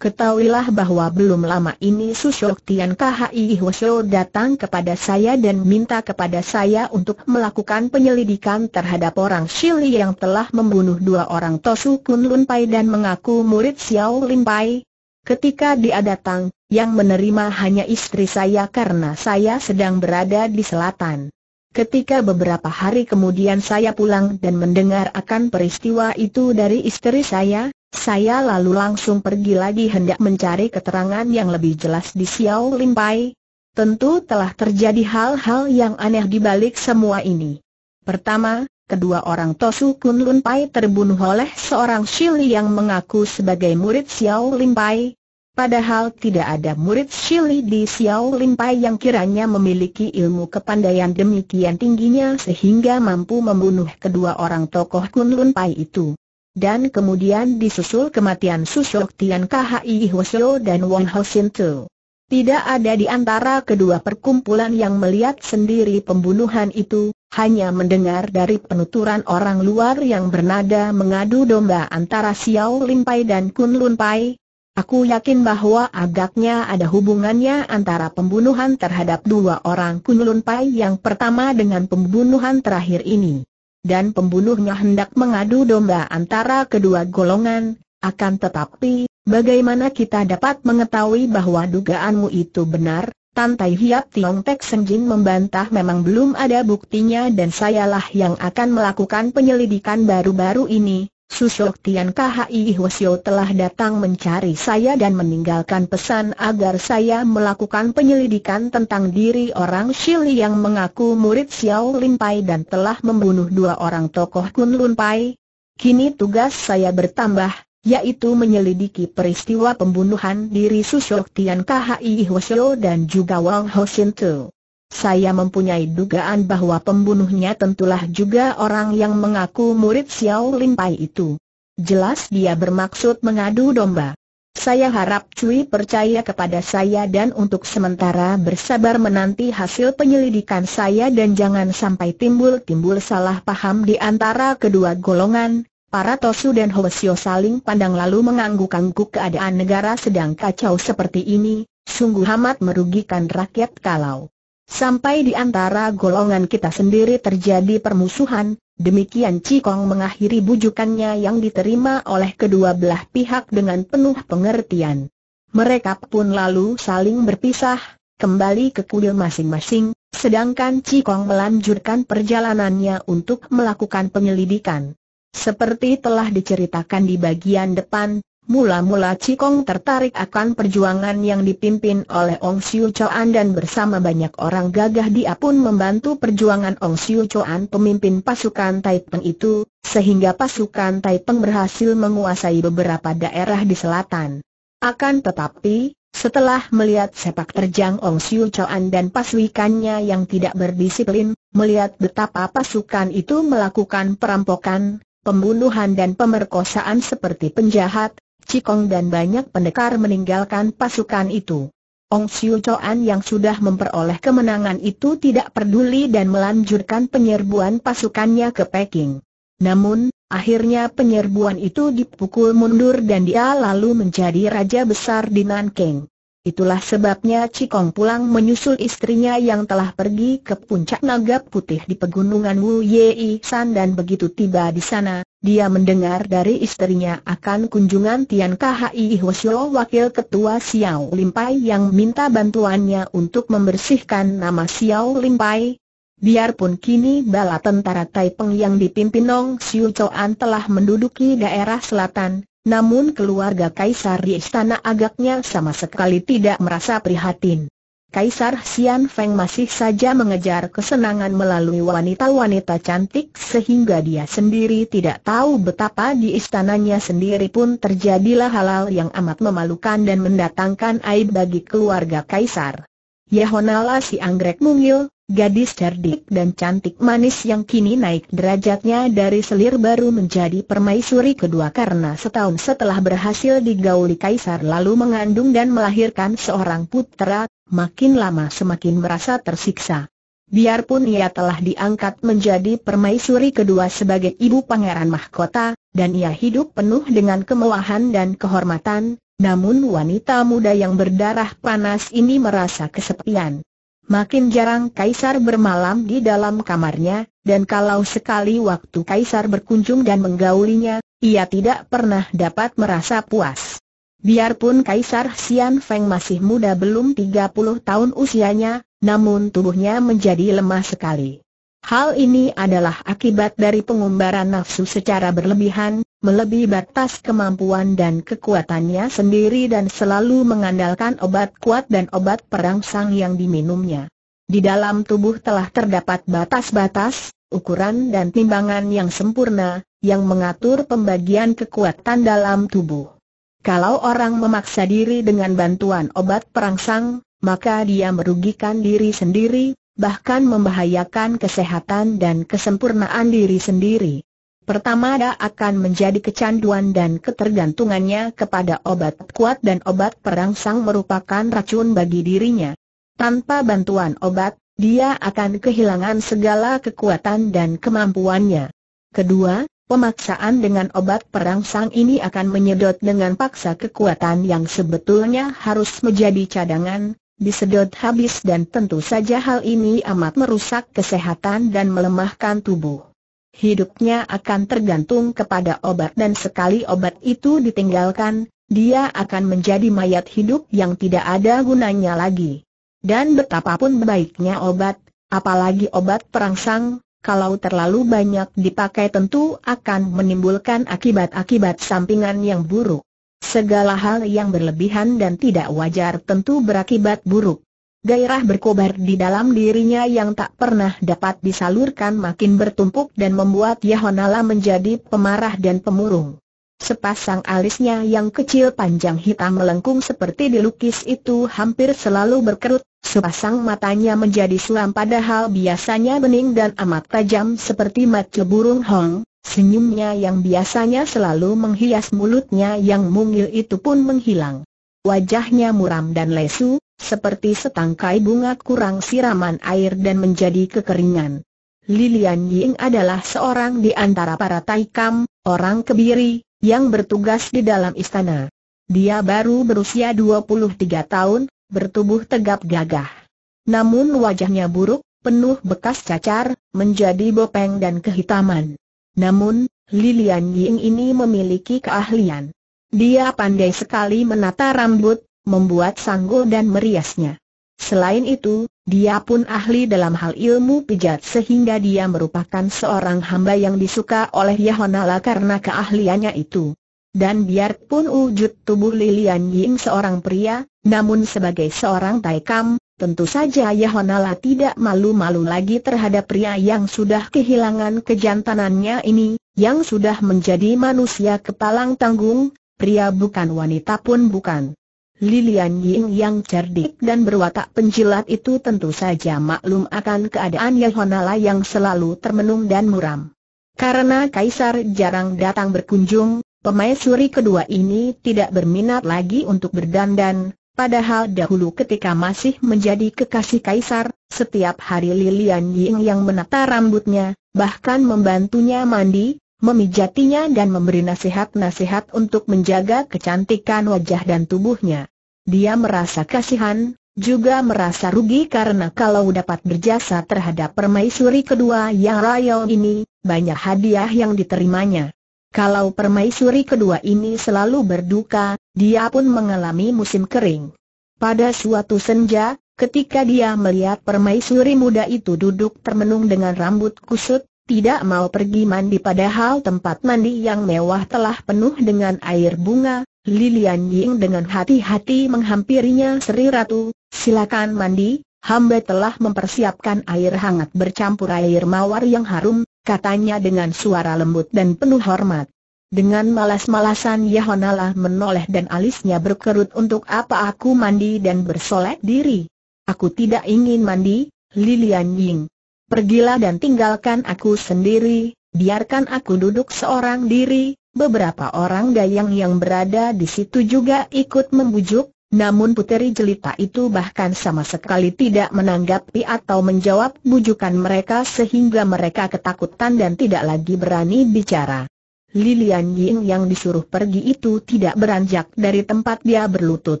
A: Ketahuilah bahwa belum lama ini Sushok Tian Khi Hwasyo datang kepada saya dan minta kepada saya untuk melakukan penyelidikan terhadap orang Shili yang telah membunuh dua orang Tosu Kun Lun Pai dan mengaku murid Xiao Lim Pai. Ketika dia datang, yang menerima hanya istri saya karena saya sedang berada di selatan. Ketika beberapa hari kemudian saya pulang dan mendengar akan peristiwa itu dari istri saya, saya lalu langsung pergi lagi hendak mencari keterangan yang lebih jelas di Xiao Limpai. Tentu telah terjadi hal-hal yang aneh di balik semua ini. Pertama, kedua orang Tosu Kun Lun Pai terbunuh oleh seorang Shili yang mengaku sebagai murid Xiao Limpai. Padahal tidak ada murid Shili di Xiao Limpai yang kiranya memiliki ilmu kepandaian demikian tingginya sehingga mampu membunuh kedua orang tokoh Kun Lun Pai itu dan kemudian disusul kematian Susok Tian Khi Hwasyo dan Wan Sin Tu. Tidak ada di antara kedua perkumpulan yang melihat sendiri pembunuhan itu, hanya mendengar dari penuturan orang luar yang bernada mengadu domba antara Xiao Limpai dan Kun Lun Pai. Aku yakin bahwa agaknya ada hubungannya antara pembunuhan terhadap dua orang Kun Lun Pai yang pertama dengan pembunuhan terakhir ini dan pembunuhnya hendak mengadu domba antara kedua golongan, akan tetapi, bagaimana kita dapat mengetahui bahwa dugaanmu itu benar? Tantai Hiap Tiong Tek Senjin membantah memang belum ada buktinya dan sayalah yang akan melakukan penyelidikan baru-baru ini, Susok Tian Khi Hwasyo telah datang mencari saya dan meninggalkan pesan agar saya melakukan penyelidikan tentang diri orang Shili yang mengaku murid Xiao Lin Pai dan telah membunuh dua orang tokoh Kun Lun Pai. Kini tugas saya bertambah, yaitu menyelidiki peristiwa pembunuhan diri Susok Tian Khi Hwasyo dan juga Wang Hosin Tu saya mempunyai dugaan bahwa pembunuhnya tentulah juga orang yang mengaku murid Xiao Lim Pai itu. Jelas dia bermaksud mengadu domba. Saya harap Cui percaya kepada saya dan untuk sementara bersabar menanti hasil penyelidikan saya dan jangan sampai timbul-timbul salah paham di antara kedua golongan. Para Tosu dan Hoesio saling pandang lalu mengangguk-angguk keadaan negara sedang kacau seperti ini, sungguh amat merugikan rakyat kalau Sampai di antara golongan kita sendiri terjadi permusuhan, demikian Cikong mengakhiri bujukannya yang diterima oleh kedua belah pihak dengan penuh pengertian. Mereka pun lalu saling berpisah, kembali ke kuil masing-masing, sedangkan Cikong melanjutkan perjalanannya untuk melakukan penyelidikan. Seperti telah diceritakan di bagian depan, Mula-mula Cikong tertarik akan perjuangan yang dipimpin oleh Ong Siu Choan dan bersama banyak orang gagah dia pun membantu perjuangan Ong Siu Choan pemimpin pasukan Taipeng itu, sehingga pasukan Taipeng berhasil menguasai beberapa daerah di selatan. Akan tetapi, setelah melihat sepak terjang Ong Siu Choan dan pasukannya yang tidak berdisiplin, melihat betapa pasukan itu melakukan perampokan, pembunuhan dan pemerkosaan seperti penjahat, Cikong dan banyak pendekar meninggalkan pasukan itu. Ong Siu Choan yang sudah memperoleh kemenangan itu tidak peduli dan melanjutkan penyerbuan pasukannya ke Peking. Namun, akhirnya penyerbuan itu dipukul mundur dan dia lalu menjadi raja besar di Nanking. Itulah sebabnya Cikong pulang menyusul istrinya yang telah pergi ke puncak naga putih di pegunungan Wu Yei San dan begitu tiba di sana, dia mendengar dari istrinya akan kunjungan Tian Khi Hwasyo wakil ketua Xiao Limpai yang minta bantuannya untuk membersihkan nama Xiao Limpai. Biarpun kini bala tentara Taipeng yang dipimpin Nong Siu Choan telah menduduki daerah selatan, namun keluarga Kaisar di istana agaknya sama sekali tidak merasa prihatin. Kaisar Xian Feng masih saja mengejar kesenangan melalui wanita-wanita cantik sehingga dia sendiri tidak tahu betapa di istananya sendiri pun terjadilah halal yang amat memalukan dan mendatangkan aib bagi keluarga Kaisar. Yehonala si anggrek mungil, Gadis cerdik dan cantik manis yang kini naik derajatnya dari selir baru menjadi permaisuri kedua karena setahun setelah berhasil digauli kaisar lalu mengandung dan melahirkan seorang putra, makin lama semakin merasa tersiksa. Biarpun ia telah diangkat menjadi permaisuri kedua sebagai ibu pangeran mahkota, dan ia hidup penuh dengan kemewahan dan kehormatan, namun wanita muda yang berdarah panas ini merasa kesepian. Makin jarang Kaisar bermalam di dalam kamarnya, dan kalau sekali waktu Kaisar berkunjung dan menggaulinya, ia tidak pernah dapat merasa puas. Biarpun Kaisar Xian Feng masih muda belum 30 tahun usianya, namun tubuhnya menjadi lemah sekali. Hal ini adalah akibat dari pengumbaran nafsu secara berlebihan, melebihi batas kemampuan dan kekuatannya sendiri dan selalu mengandalkan obat kuat dan obat perangsang yang diminumnya. Di dalam tubuh telah terdapat batas-batas, ukuran dan timbangan yang sempurna, yang mengatur pembagian kekuatan dalam tubuh. Kalau orang memaksa diri dengan bantuan obat perangsang, maka dia merugikan diri sendiri, bahkan membahayakan kesehatan dan kesempurnaan diri sendiri. Pertama dia akan menjadi kecanduan dan ketergantungannya kepada obat kuat dan obat perangsang merupakan racun bagi dirinya. Tanpa bantuan obat, dia akan kehilangan segala kekuatan dan kemampuannya. Kedua, pemaksaan dengan obat perangsang ini akan menyedot dengan paksa kekuatan yang sebetulnya harus menjadi cadangan, disedot habis dan tentu saja hal ini amat merusak kesehatan dan melemahkan tubuh hidupnya akan tergantung kepada obat dan sekali obat itu ditinggalkan, dia akan menjadi mayat hidup yang tidak ada gunanya lagi. Dan betapapun baiknya obat, apalagi obat perangsang, kalau terlalu banyak dipakai tentu akan menimbulkan akibat-akibat sampingan yang buruk. Segala hal yang berlebihan dan tidak wajar tentu berakibat buruk. Gairah berkobar di dalam dirinya yang tak pernah dapat disalurkan makin bertumpuk dan membuat Yahonala menjadi pemarah dan pemurung. Sepasang alisnya yang kecil panjang hitam melengkung seperti dilukis itu hampir selalu berkerut, sepasang matanya menjadi suram padahal biasanya bening dan amat tajam seperti mata burung hong, senyumnya yang biasanya selalu menghias mulutnya yang mungil itu pun menghilang. Wajahnya muram dan lesu, seperti setangkai bunga kurang siraman air dan menjadi kekeringan. Lilian Ying adalah seorang di antara para taikam, orang kebiri, yang bertugas di dalam istana. Dia baru berusia 23 tahun, bertubuh tegap gagah. Namun wajahnya buruk, penuh bekas cacar, menjadi bopeng dan kehitaman. Namun, Lilian Ying ini memiliki keahlian. Dia pandai sekali menata rambut, membuat sanggul dan meriasnya. Selain itu, dia pun ahli dalam hal ilmu pijat sehingga dia merupakan seorang hamba yang disuka oleh Yahonala karena keahliannya itu. Dan biarpun wujud tubuh Lilian Ying seorang pria, namun sebagai seorang taikam, tentu saja Yahonala tidak malu-malu lagi terhadap pria yang sudah kehilangan kejantanannya ini, yang sudah menjadi manusia kepalang tanggung, pria bukan wanita pun bukan. Lilian Ying yang cerdik dan berwatak penjilat itu tentu saja maklum akan keadaan Yohanala yang selalu termenung dan muram. Karena Kaisar jarang datang berkunjung, pemain suri kedua ini tidak berminat lagi untuk berdandan, padahal dahulu ketika masih menjadi kekasih Kaisar, setiap hari Lilian Ying yang menata rambutnya, bahkan membantunya mandi, memijatinya dan memberi nasihat-nasihat untuk menjaga kecantikan wajah dan tubuhnya. Dia merasa kasihan, juga merasa rugi karena kalau dapat berjasa terhadap permaisuri kedua yang royal ini, banyak hadiah yang diterimanya. Kalau permaisuri kedua ini selalu berduka, dia pun mengalami musim kering. Pada suatu senja, ketika dia melihat permaisuri muda itu duduk termenung dengan rambut kusut, tidak mau pergi mandi padahal tempat mandi yang mewah telah penuh dengan air bunga, Lilian Ying dengan hati-hati menghampirinya Sri Ratu, silakan mandi, hamba telah mempersiapkan air hangat bercampur air mawar yang harum, katanya dengan suara lembut dan penuh hormat. Dengan malas-malasan Yahonala menoleh dan alisnya berkerut untuk apa aku mandi dan bersolek diri. Aku tidak ingin mandi, Lilian Ying. Pergilah dan tinggalkan aku sendiri, biarkan aku duduk seorang diri, beberapa orang dayang yang berada di situ juga ikut membujuk, namun puteri jelita itu bahkan sama sekali tidak menanggapi atau menjawab bujukan mereka sehingga mereka ketakutan dan tidak lagi berani bicara. Lilian Ying yang disuruh pergi itu tidak beranjak dari tempat dia berlutut.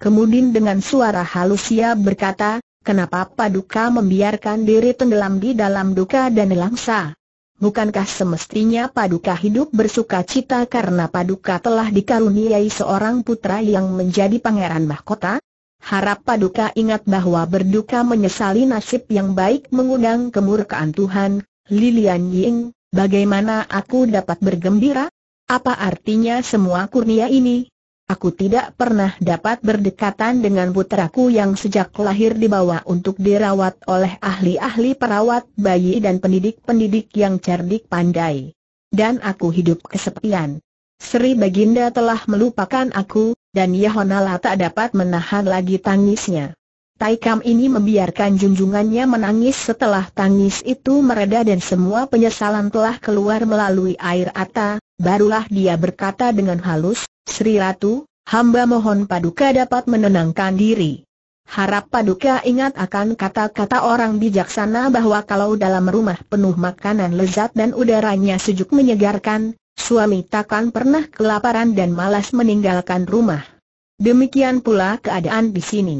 A: Kemudian dengan suara halus ia berkata, Kenapa Paduka membiarkan diri tenggelam di dalam duka dan nelangsa? Bukankah semestinya Paduka hidup bersuka cita karena Paduka telah dikaruniai seorang putra yang menjadi pangeran mahkota? Harap Paduka ingat bahwa berduka menyesali nasib yang baik mengundang kemurkaan Tuhan, Lilian Ying, bagaimana aku dapat bergembira? Apa artinya semua kurnia ini? Aku tidak pernah dapat berdekatan dengan putraku yang sejak lahir dibawa untuk dirawat oleh ahli-ahli perawat bayi dan pendidik-pendidik yang cerdik pandai. Dan aku hidup kesepian. Sri Baginda telah melupakan aku, dan Yahonala tak dapat menahan lagi tangisnya. Taikam ini membiarkan junjungannya menangis setelah tangis itu mereda dan semua penyesalan telah keluar melalui air ata, barulah dia berkata dengan halus, Sri Ratu, hamba mohon Paduka dapat menenangkan diri. Harap Paduka ingat akan kata-kata orang bijaksana bahwa kalau dalam rumah penuh makanan lezat dan udaranya sejuk menyegarkan, suami takkan pernah kelaparan dan malas meninggalkan rumah. Demikian pula keadaan di sini.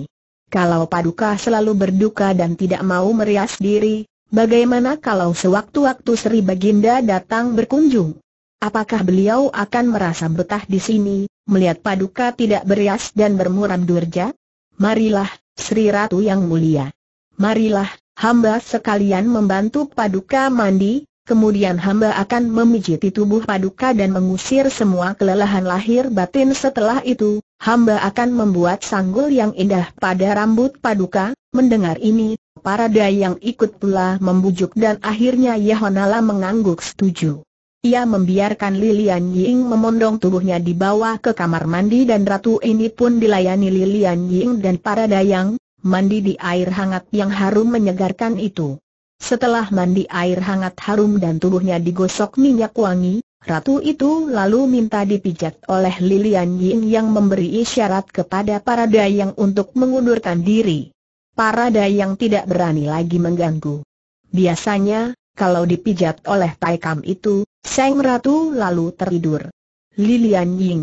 A: Kalau Paduka selalu berduka dan tidak mau merias diri, bagaimana kalau sewaktu-waktu Sri Baginda datang berkunjung? Apakah beliau akan merasa betah di sini, melihat paduka tidak berias dan bermuram durja? Marilah, Sri Ratu yang mulia. Marilah, hamba sekalian membantu paduka mandi, kemudian hamba akan memijiti tubuh paduka dan mengusir semua kelelahan lahir batin setelah itu, hamba akan membuat sanggul yang indah pada rambut paduka, mendengar ini, para dayang ikut pula membujuk dan akhirnya Yahonala mengangguk setuju. Ia membiarkan Lilian Ying memondong tubuhnya di bawah ke kamar mandi dan ratu ini pun dilayani Lilian Ying dan para dayang, mandi di air hangat yang harum menyegarkan itu. Setelah mandi air hangat harum dan tubuhnya digosok minyak wangi, ratu itu lalu minta dipijat oleh Lilian Ying yang memberi isyarat kepada para dayang untuk mengundurkan diri. Para dayang tidak berani lagi mengganggu. Biasanya, kalau dipijat oleh taikam itu, Seng Ratu lalu tertidur. Lilian Ying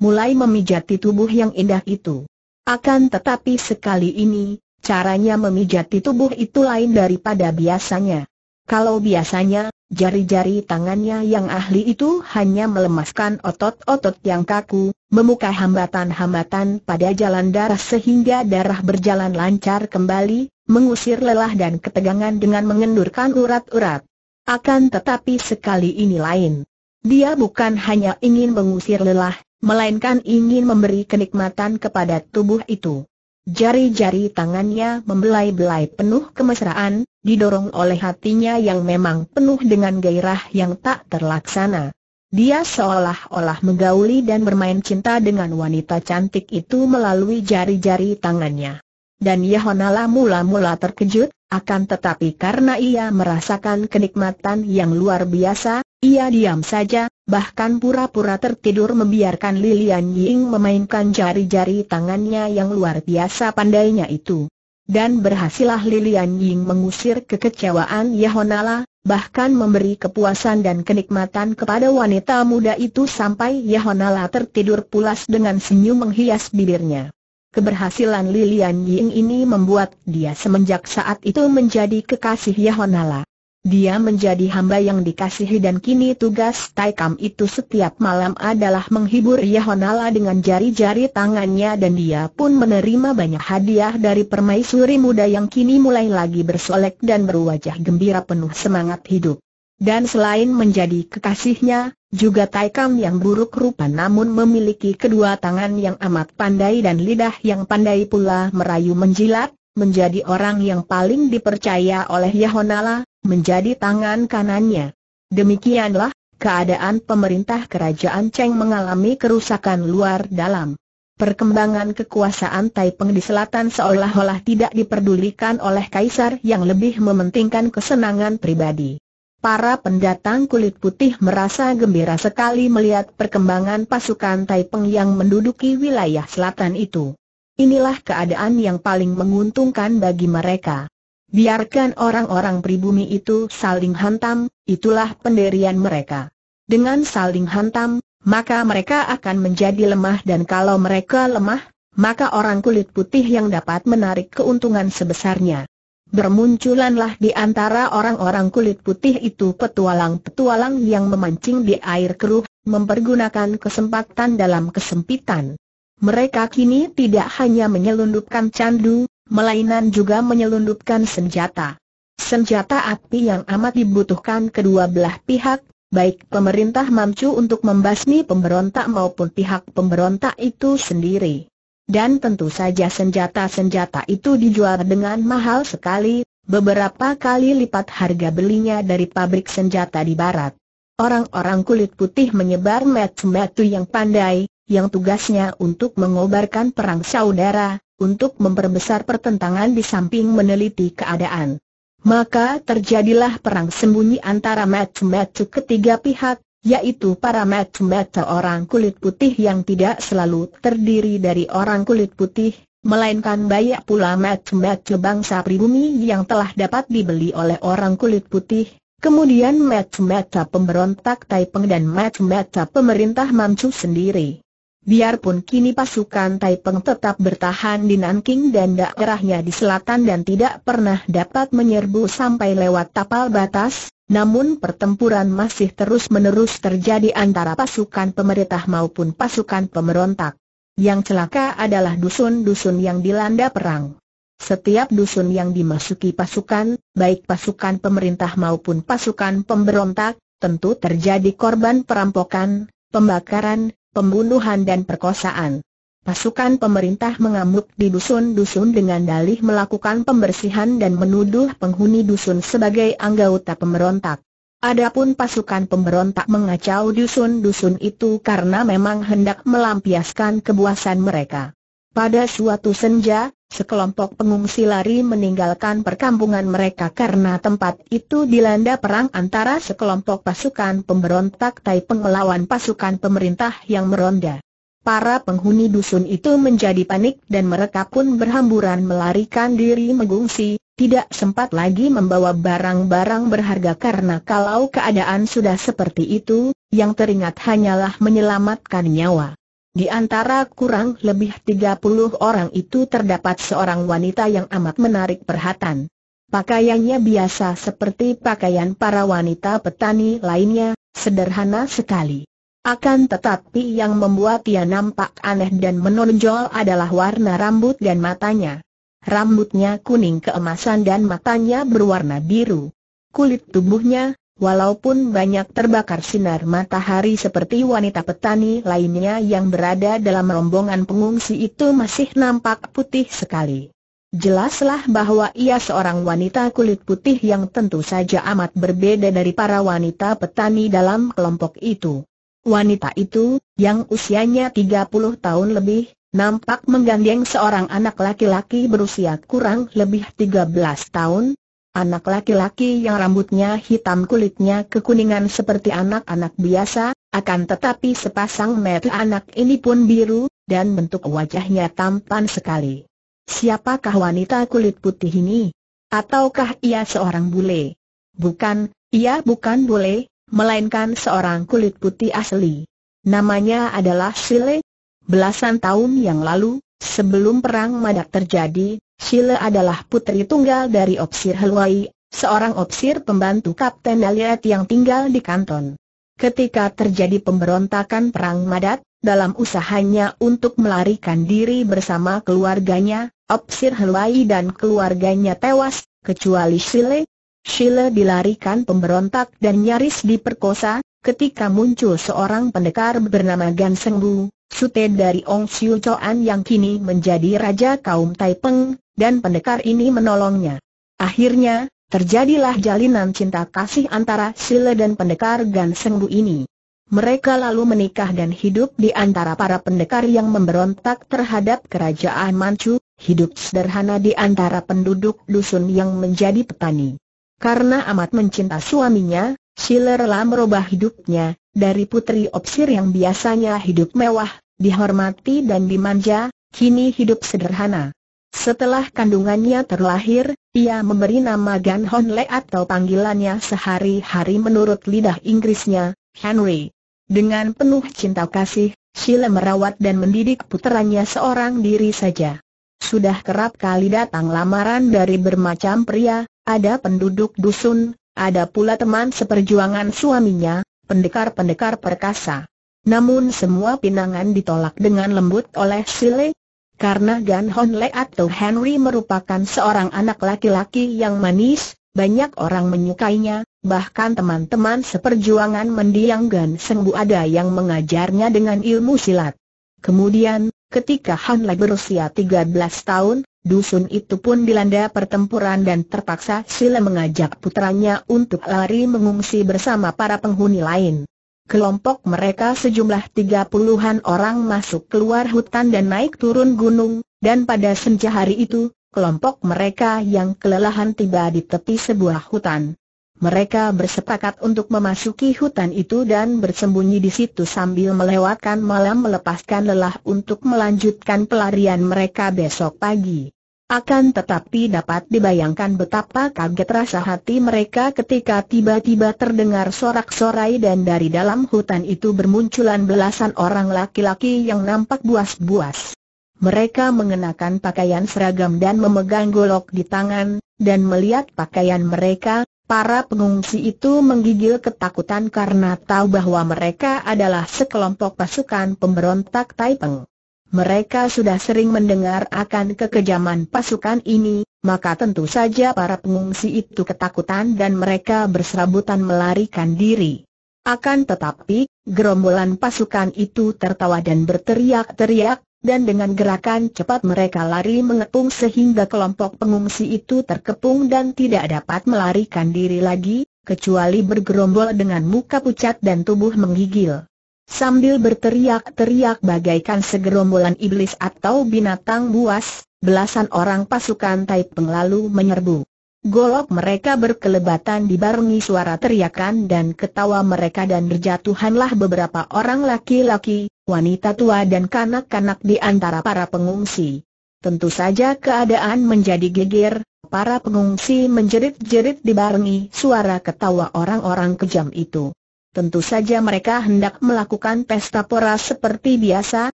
A: mulai memijati tubuh yang indah itu. Akan tetapi sekali ini, caranya memijati tubuh itu lain daripada biasanya. Kalau biasanya, jari-jari tangannya yang ahli itu hanya melemaskan otot-otot yang kaku, memuka hambatan-hambatan pada jalan darah sehingga darah berjalan lancar kembali, mengusir lelah dan ketegangan dengan mengendurkan urat-urat. Akan tetapi sekali ini lain. Dia bukan hanya ingin mengusir lelah, melainkan ingin memberi kenikmatan kepada tubuh itu. Jari-jari tangannya membelai-belai penuh kemesraan, didorong oleh hatinya yang memang penuh dengan gairah yang tak terlaksana. Dia seolah-olah menggauli dan bermain cinta dengan wanita cantik itu melalui jari-jari tangannya dan Yahonala mula-mula terkejut, akan tetapi karena ia merasakan kenikmatan yang luar biasa, ia diam saja, bahkan pura-pura tertidur membiarkan Lilian Ying memainkan jari-jari tangannya yang luar biasa pandainya itu. Dan berhasillah Lilian Ying mengusir kekecewaan Yahonala, bahkan memberi kepuasan dan kenikmatan kepada wanita muda itu sampai Yahonala tertidur pulas dengan senyum menghias bibirnya. Keberhasilan Lilian Ying ini membuat dia semenjak saat itu menjadi kekasih Yahonala. Dia menjadi hamba yang dikasihi dan kini tugas Taikam itu setiap malam adalah menghibur Yahonala dengan jari-jari tangannya dan dia pun menerima banyak hadiah dari permaisuri muda yang kini mulai lagi bersolek dan berwajah gembira penuh semangat hidup. Dan selain menjadi kekasihnya, juga Taikam yang buruk rupa namun memiliki kedua tangan yang amat pandai dan lidah yang pandai pula merayu menjilat, menjadi orang yang paling dipercaya oleh Yahonala, menjadi tangan kanannya. Demikianlah, keadaan pemerintah kerajaan Cheng mengalami kerusakan luar dalam. Perkembangan kekuasaan Taipeng di selatan seolah-olah tidak diperdulikan oleh kaisar yang lebih mementingkan kesenangan pribadi. Para pendatang kulit putih merasa gembira sekali melihat perkembangan pasukan Taipeng yang menduduki wilayah selatan itu. Inilah keadaan yang paling menguntungkan bagi mereka. Biarkan orang-orang pribumi itu saling hantam, itulah penderian mereka. Dengan saling hantam, maka mereka akan menjadi lemah dan kalau mereka lemah, maka orang kulit putih yang dapat menarik keuntungan sebesarnya. Bermunculanlah di antara orang-orang kulit putih itu petualang-petualang yang memancing di air keruh, mempergunakan kesempatan dalam kesempitan. Mereka kini tidak hanya menyelundupkan candu, melainkan juga menyelundupkan senjata. Senjata api yang amat dibutuhkan kedua belah pihak, baik pemerintah mampu untuk membasmi pemberontak maupun pihak pemberontak itu sendiri dan tentu saja senjata-senjata itu dijual dengan mahal sekali, beberapa kali lipat harga belinya dari pabrik senjata di barat. Orang-orang kulit putih menyebar metu-metu yang pandai, yang tugasnya untuk mengobarkan perang saudara, untuk memperbesar pertentangan di samping meneliti keadaan. Maka terjadilah perang sembunyi antara metu-metu ketiga pihak, yaitu para mata-mata orang kulit putih yang tidak selalu terdiri dari orang kulit putih, melainkan banyak pula mata-mata bangsa pribumi yang telah dapat dibeli oleh orang kulit putih, kemudian mata-mata pemberontak Taipeng dan mata-mata pemerintah Manchu sendiri. Biarpun kini pasukan Taipeng tetap bertahan di Nanking dan daerahnya di selatan dan tidak pernah dapat menyerbu sampai lewat tapal batas, namun pertempuran masih terus-menerus terjadi antara pasukan pemerintah maupun pasukan pemberontak. Yang celaka adalah dusun-dusun yang dilanda perang. Setiap dusun yang dimasuki pasukan, baik pasukan pemerintah maupun pasukan pemberontak, tentu terjadi korban perampokan, pembakaran, pembunuhan dan perkosaan. Pasukan pemerintah mengamuk di dusun-dusun dengan dalih melakukan pembersihan dan menuduh penghuni dusun sebagai anggota pemberontak. Adapun pasukan pemberontak mengacau dusun-dusun itu karena memang hendak melampiaskan kebuasan mereka. Pada suatu senja, sekelompok pengungsi lari meninggalkan perkampungan mereka karena tempat itu dilanda perang antara sekelompok pasukan pemberontak tai pengelawan pasukan pemerintah yang meronda. Para penghuni dusun itu menjadi panik dan mereka pun berhamburan melarikan diri mengungsi, tidak sempat lagi membawa barang-barang berharga karena kalau keadaan sudah seperti itu, yang teringat hanyalah menyelamatkan nyawa. Di antara kurang lebih 30 orang itu terdapat seorang wanita yang amat menarik perhatian. Pakaiannya biasa seperti pakaian para wanita petani lainnya, sederhana sekali. Akan tetapi yang membuat ia nampak aneh dan menonjol adalah warna rambut dan matanya. Rambutnya kuning keemasan dan matanya berwarna biru. Kulit tubuhnya, walaupun banyak terbakar sinar matahari seperti wanita petani lainnya yang berada dalam rombongan pengungsi itu masih nampak putih sekali. Jelaslah bahwa ia seorang wanita kulit putih yang tentu saja amat berbeda dari para wanita petani dalam kelompok itu. Wanita itu, yang usianya 30 tahun lebih, nampak menggandeng seorang anak laki-laki berusia kurang lebih 13 tahun. Anak laki-laki yang rambutnya hitam kulitnya kekuningan seperti anak-anak biasa, akan tetapi sepasang mata anak ini pun biru, dan bentuk wajahnya tampan sekali. Siapakah wanita kulit putih ini? Ataukah ia seorang bule? Bukan, ia bukan bule, melainkan seorang kulit putih asli. Namanya adalah Sile. Belasan tahun yang lalu, sebelum perang Madak terjadi, Sile adalah putri tunggal dari Opsir Helwai, seorang opsir pembantu Kapten Daliat yang tinggal di kanton. Ketika terjadi pemberontakan perang Madat, dalam usahanya untuk melarikan diri bersama keluarganya, Opsir Helwai dan keluarganya tewas, kecuali Sile, Sheila dilarikan pemberontak dan nyaris diperkosa, ketika muncul seorang pendekar bernama Gan Seng Bu, sute dari Ong Siu Choan yang kini menjadi raja kaum Taipeng, dan pendekar ini menolongnya. Akhirnya, terjadilah jalinan cinta kasih antara Sheila dan pendekar Gan Seng Bu ini. Mereka lalu menikah dan hidup di antara para pendekar yang memberontak terhadap kerajaan Manchu, hidup sederhana di antara penduduk dusun yang menjadi petani. Karena amat mencinta suaminya, Schillerlah merubah hidupnya, dari putri opsir yang biasanya hidup mewah, dihormati dan dimanja, kini hidup sederhana. Setelah kandungannya terlahir, ia memberi nama Gan Honle atau panggilannya sehari-hari menurut lidah Inggrisnya, Henry. Dengan penuh cinta kasih, Sheila merawat dan mendidik puteranya seorang diri saja. Sudah kerap kali datang lamaran dari bermacam pria, ada penduduk dusun, ada pula teman seperjuangan suaminya, pendekar-pendekar perkasa. Namun semua pinangan ditolak dengan lembut oleh Sile, karena Gan Hon Le atau Henry merupakan seorang anak laki-laki yang manis, banyak orang menyukainya, bahkan teman-teman seperjuangan mendiang Gan Sengbu ada yang mengajarnya dengan ilmu silat. Kemudian, ketika Han Le berusia 13 tahun, Dusun itu pun dilanda pertempuran dan terpaksa Sile mengajak putranya untuk lari mengungsi bersama para penghuni lain. Kelompok mereka sejumlah tiga puluhan orang masuk keluar hutan dan naik turun gunung, dan pada senja hari itu, kelompok mereka yang kelelahan tiba di tepi sebuah hutan. Mereka bersepakat untuk memasuki hutan itu dan bersembunyi di situ sambil melewatkan malam melepaskan lelah untuk melanjutkan pelarian mereka besok pagi. Akan tetapi dapat dibayangkan betapa kaget rasa hati mereka ketika tiba-tiba terdengar sorak-sorai dan dari dalam hutan itu bermunculan belasan orang laki-laki yang nampak buas-buas. Mereka mengenakan pakaian seragam dan memegang golok di tangan, dan melihat pakaian mereka, Para pengungsi itu menggigil ketakutan karena tahu bahwa mereka adalah sekelompok pasukan pemberontak Taipeng. Mereka sudah sering mendengar akan kekejaman pasukan ini, maka tentu saja para pengungsi itu ketakutan dan mereka berserabutan melarikan diri. Akan tetapi, gerombolan pasukan itu tertawa dan berteriak-teriak, dan dengan gerakan cepat mereka lari mengepung sehingga kelompok pengungsi itu terkepung dan tidak dapat melarikan diri lagi, kecuali bergerombol dengan muka pucat dan tubuh menggigil. Sambil berteriak-teriak bagaikan segerombolan iblis atau binatang buas, belasan orang pasukan Taipeng lalu menyerbu. Golok mereka berkelebatan dibarengi suara teriakan dan ketawa mereka dan berjatuhanlah beberapa orang laki-laki, wanita tua dan kanak-kanak di antara para pengungsi. Tentu saja keadaan menjadi geger, para pengungsi menjerit-jerit dibarengi suara ketawa orang-orang kejam itu. Tentu saja mereka hendak melakukan pesta pora seperti biasa,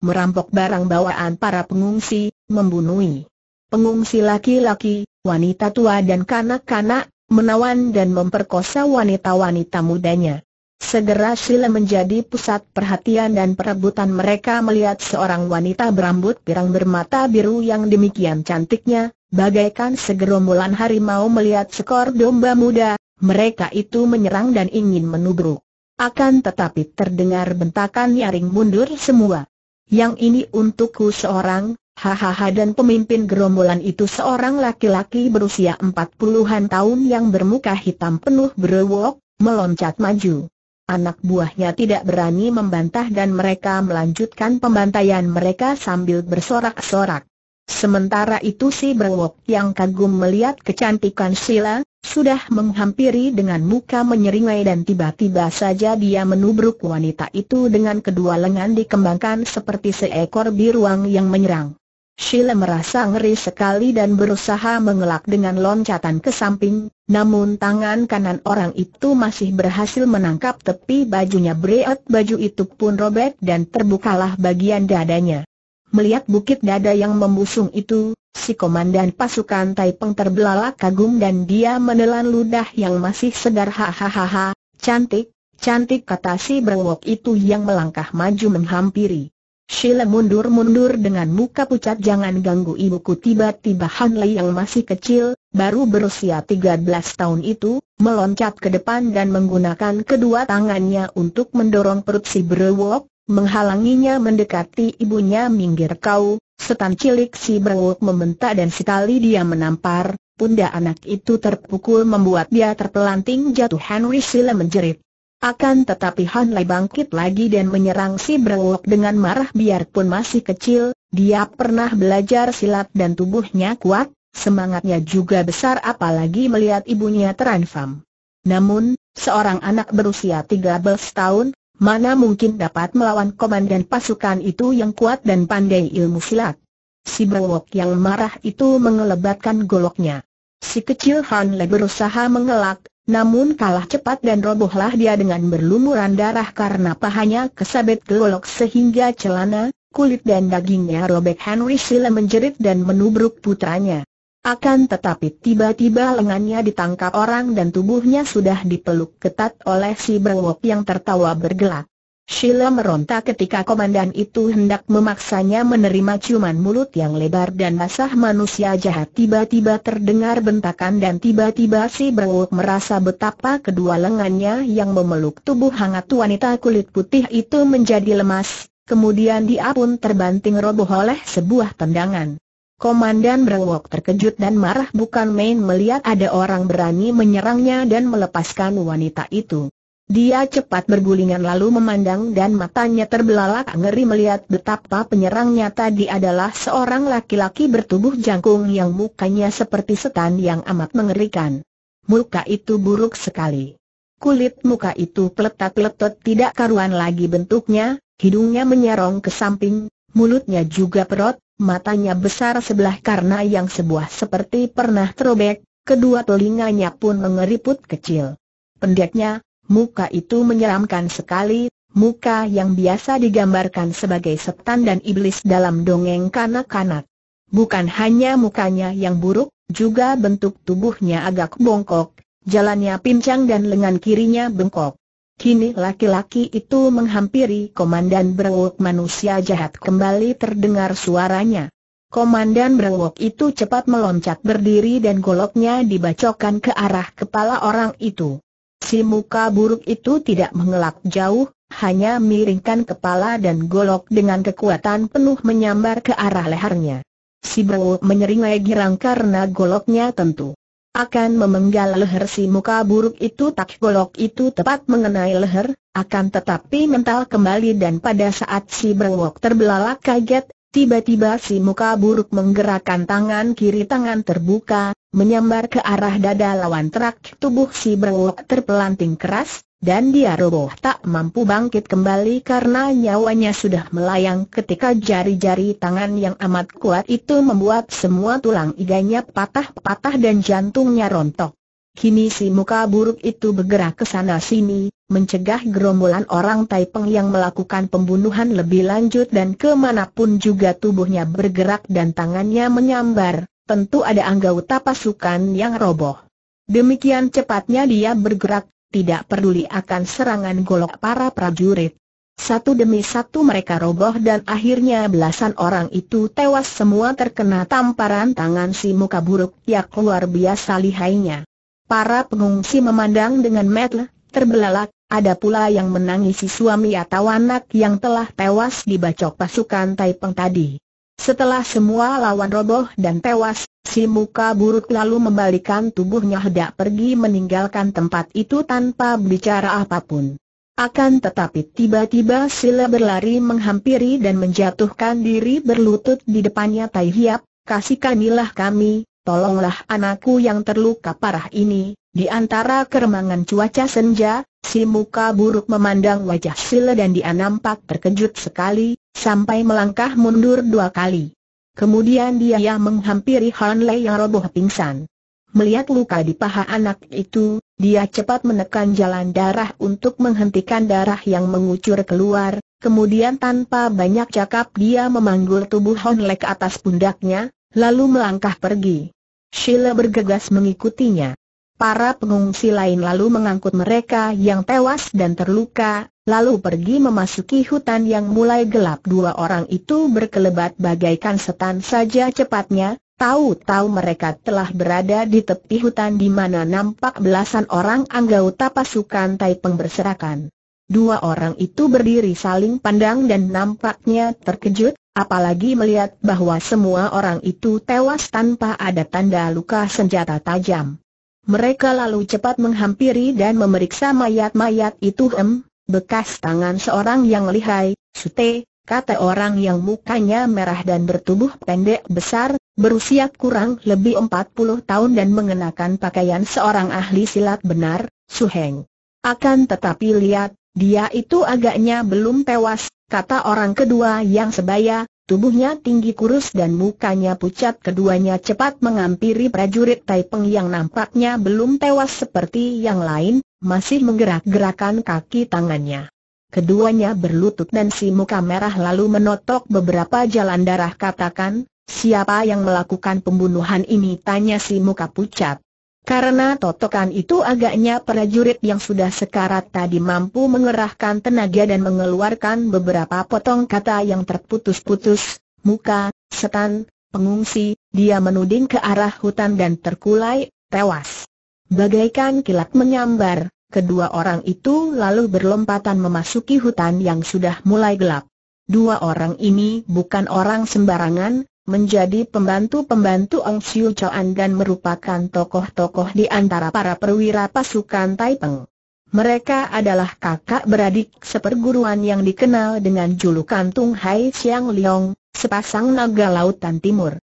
A: merampok barang bawaan para pengungsi, membunuhi pengungsi laki-laki, wanita tua dan kanak-kanak, menawan dan memperkosa wanita-wanita mudanya. Segera Sila menjadi pusat perhatian dan perebutan mereka melihat seorang wanita berambut pirang bermata biru yang demikian cantiknya, bagaikan segerombolan harimau melihat sekor domba muda, mereka itu menyerang dan ingin menubruk. Akan tetapi terdengar bentakan nyaring mundur semua. Yang ini untukku seorang, Hahaha dan pemimpin gerombolan itu seorang laki-laki berusia empat puluhan tahun yang bermuka hitam penuh berewok, meloncat maju. Anak buahnya tidak berani membantah dan mereka melanjutkan pembantaian mereka sambil bersorak-sorak. Sementara itu si berewok yang kagum melihat kecantikan Sila, sudah menghampiri dengan muka menyeringai dan tiba-tiba saja dia menubruk wanita itu dengan kedua lengan dikembangkan seperti seekor biruang yang menyerang. Sheila merasa ngeri sekali dan berusaha mengelak dengan loncatan ke samping, namun tangan kanan orang itu masih berhasil menangkap tepi bajunya Breot baju itu pun robek dan terbukalah bagian dadanya. Melihat bukit dada yang membusung itu, si komandan pasukan Taipeng terbelalak kagum dan dia menelan ludah yang masih segar hahaha, cantik, cantik kata si berwok itu yang melangkah maju menghampiri. Sila mundur-mundur dengan muka pucat jangan ganggu ibuku tiba-tiba Han Lei yang masih kecil, baru berusia 13 tahun itu, meloncat ke depan dan menggunakan kedua tangannya untuk mendorong perut si Brewok, menghalanginya mendekati ibunya minggir kau, setan cilik si Brewok membentak dan sekali dia menampar, pundak anak itu terpukul membuat dia terpelanting jatuh Henry Sila menjerit. Akan tetapi Han Lei bangkit lagi dan menyerang si Brewok dengan marah biarpun masih kecil, dia pernah belajar silat dan tubuhnya kuat, semangatnya juga besar apalagi melihat ibunya teranfam. Namun, seorang anak berusia 13 tahun, mana mungkin dapat melawan komandan pasukan itu yang kuat dan pandai ilmu silat. Si Brewok yang marah itu mengelebatkan goloknya. Si kecil Han Lei berusaha mengelak, namun kalah cepat dan robohlah dia dengan berlumuran darah karena pahanya kesabet gelolok sehingga celana, kulit dan dagingnya robek Henry Sila menjerit dan menubruk putranya. Akan tetapi tiba-tiba lengannya ditangkap orang dan tubuhnya sudah dipeluk ketat oleh si Brewok yang tertawa bergelak. Sheila meronta ketika komandan itu hendak memaksanya menerima ciuman mulut yang lebar dan basah manusia jahat tiba-tiba terdengar bentakan dan tiba-tiba si Brewok merasa betapa kedua lengannya yang memeluk tubuh hangat wanita kulit putih itu menjadi lemas, kemudian dia pun terbanting roboh oleh sebuah tendangan. Komandan Brewok terkejut dan marah bukan main melihat ada orang berani menyerangnya dan melepaskan wanita itu. Dia cepat bergulingan lalu memandang dan matanya terbelalak ngeri melihat betapa penyerangnya tadi adalah seorang laki-laki bertubuh jangkung yang mukanya seperti setan yang amat mengerikan. Muka itu buruk sekali. Kulit muka itu peletak peletot tidak karuan lagi bentuknya, hidungnya menyerong ke samping, mulutnya juga perot, matanya besar sebelah karena yang sebuah seperti pernah terobek, kedua telinganya pun mengeriput kecil. Pendeknya, muka itu menyeramkan sekali, muka yang biasa digambarkan sebagai setan dan iblis dalam dongeng kanak-kanak. Bukan hanya mukanya yang buruk, juga bentuk tubuhnya agak bongkok, jalannya pincang dan lengan kirinya bengkok. Kini laki-laki itu menghampiri Komandan Berwok manusia jahat kembali terdengar suaranya. Komandan Berwok itu cepat meloncat berdiri dan goloknya dibacokkan ke arah kepala orang itu. Si muka buruk itu tidak mengelak jauh, hanya miringkan kepala dan golok dengan kekuatan penuh menyambar ke arah lehernya. Si Bowo menyeringai girang karena goloknya tentu akan memenggal leher si muka buruk itu tak golok itu tepat mengenai leher, akan tetapi mental kembali dan pada saat si Bowo terbelalak kaget Tiba-tiba si muka buruk menggerakkan tangan kiri tangan terbuka, menyambar ke arah dada lawan truk tubuh si berwok terpelanting keras, dan dia roboh tak mampu bangkit kembali karena nyawanya sudah melayang ketika jari-jari tangan yang amat kuat itu membuat semua tulang iganya patah-patah dan jantungnya rontok. Kini si muka buruk itu bergerak ke sana sini, mencegah gerombolan orang Taipeng yang melakukan pembunuhan lebih lanjut dan kemanapun juga tubuhnya bergerak dan tangannya menyambar, tentu ada anggota pasukan yang roboh. Demikian cepatnya dia bergerak, tidak peduli akan serangan golok para prajurit. Satu demi satu mereka roboh dan akhirnya belasan orang itu tewas semua terkena tamparan tangan si muka buruk yang luar biasa lihainya. Para pengungsi memandang dengan metel, terbelalak, ada pula yang menangisi suami atau anak yang telah tewas dibacok pasukan Taipeng tadi. Setelah semua lawan roboh dan tewas, si muka buruk lalu membalikan tubuhnya hendak pergi meninggalkan tempat itu tanpa bicara apapun. Akan tetapi tiba-tiba Sila berlari menghampiri dan menjatuhkan diri berlutut di depannya Tai Hiap, kasihkanilah kami, tolonglah anakku yang terluka parah ini. Di antara keremangan cuaca senja, si muka buruk memandang wajah Sile dan dia nampak terkejut sekali, sampai melangkah mundur dua kali. Kemudian dia menghampiri Han Lei yang roboh pingsan. Melihat luka di paha anak itu, dia cepat menekan jalan darah untuk menghentikan darah yang mengucur keluar, kemudian tanpa banyak cakap dia memanggul tubuh Lek atas pundaknya, lalu melangkah pergi. Sheila bergegas mengikutinya. Para pengungsi lain lalu mengangkut mereka yang tewas dan terluka, lalu pergi memasuki hutan yang mulai gelap. Dua orang itu berkelebat bagaikan setan saja cepatnya, tahu-tahu mereka telah berada di tepi hutan di mana nampak belasan orang anggota pasukan Taipeng berserakan. Dua orang itu berdiri saling pandang dan nampaknya terkejut, Apalagi melihat bahwa semua orang itu tewas tanpa ada tanda luka senjata tajam. Mereka lalu cepat menghampiri dan memeriksa mayat-mayat itu hem, bekas tangan seorang yang lihai, sute, kata orang yang mukanya merah dan bertubuh pendek besar, berusia kurang lebih 40 tahun dan mengenakan pakaian seorang ahli silat benar, Suheng. Akan tetapi lihat, dia itu agaknya belum tewas, kata orang kedua yang sebaya, tubuhnya tinggi kurus dan mukanya pucat keduanya cepat mengampiri prajurit Taipeng yang nampaknya belum tewas seperti yang lain, masih menggerak-gerakan kaki tangannya. Keduanya berlutut dan si muka merah lalu menotok beberapa jalan darah katakan, siapa yang melakukan pembunuhan ini tanya si muka pucat. Karena totokan itu agaknya prajurit yang sudah sekarat tadi mampu mengerahkan tenaga dan mengeluarkan beberapa potong kata yang terputus-putus, muka, setan, pengungsi, dia menuding ke arah hutan dan terkulai, tewas. Bagaikan kilat menyambar, kedua orang itu lalu berlompatan memasuki hutan yang sudah mulai gelap. Dua orang ini bukan orang sembarangan, menjadi pembantu-pembantu Ong Siu Choan dan merupakan tokoh-tokoh di antara para perwira pasukan Taipeng. Mereka adalah kakak beradik seperguruan yang dikenal dengan julukan Tung Hai Siang Liong, sepasang naga lautan timur.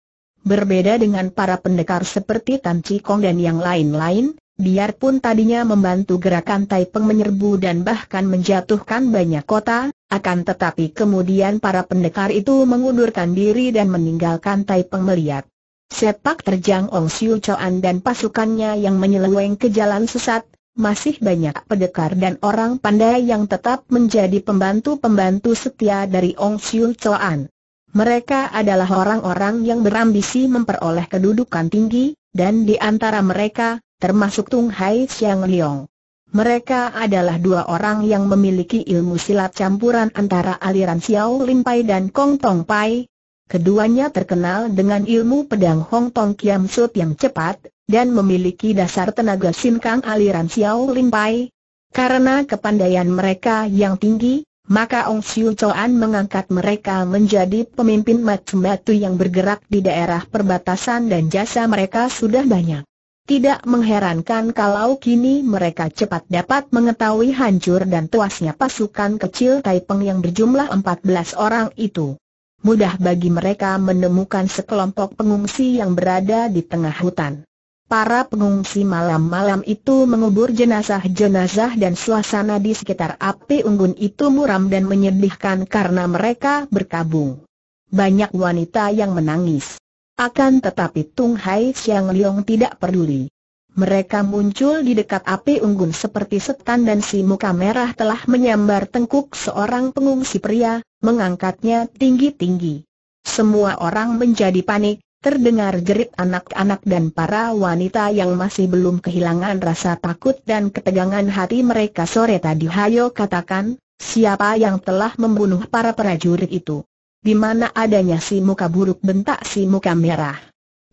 A: Berbeda dengan para pendekar seperti Tan Chikong dan yang lain-lain, biarpun tadinya membantu gerakan Taipeng menyerbu dan bahkan menjatuhkan banyak kota, akan tetapi kemudian para pendekar itu mengundurkan diri dan meninggalkan Taipeng melihat. Sepak terjang Ong Siu Choan dan pasukannya yang menyeleweng ke jalan sesat, masih banyak pendekar dan orang pandai yang tetap menjadi pembantu-pembantu setia dari Ong Siu Choan. Mereka adalah orang-orang yang berambisi memperoleh kedudukan tinggi, dan di antara mereka, termasuk Tung Hai Xiang Liang. Mereka adalah dua orang yang memiliki ilmu silat campuran antara aliran Xiao Lim Pai dan Kong Tong Pai. Keduanya terkenal dengan ilmu pedang Hong Tong Kiam Sut yang cepat, dan memiliki dasar tenaga sin Kang aliran Xiao Lim Pai. Karena kepandaian mereka yang tinggi, maka Ong Siu Choan mengangkat mereka menjadi pemimpin matu-matu yang bergerak di daerah perbatasan dan jasa mereka sudah banyak. Tidak mengherankan kalau kini mereka cepat dapat mengetahui hancur dan tuasnya pasukan kecil Taipeng yang berjumlah 14 orang itu. Mudah bagi mereka menemukan sekelompok pengungsi yang berada di tengah hutan. Para pengungsi malam-malam itu mengubur jenazah-jenazah dan suasana di sekitar api unggun itu muram dan menyedihkan karena mereka berkabung. Banyak wanita yang menangis. Akan tetapi Tung Hai Siang Liong tidak peduli. Mereka muncul di dekat api unggun seperti setan dan si muka merah telah menyambar tengkuk seorang pengungsi pria, mengangkatnya tinggi-tinggi. Semua orang menjadi panik, Terdengar jerit anak-anak dan para wanita yang masih belum kehilangan rasa takut dan ketegangan hati mereka sore tadi Hayo katakan, siapa yang telah membunuh para prajurit itu? Di mana adanya si muka buruk bentak si muka merah.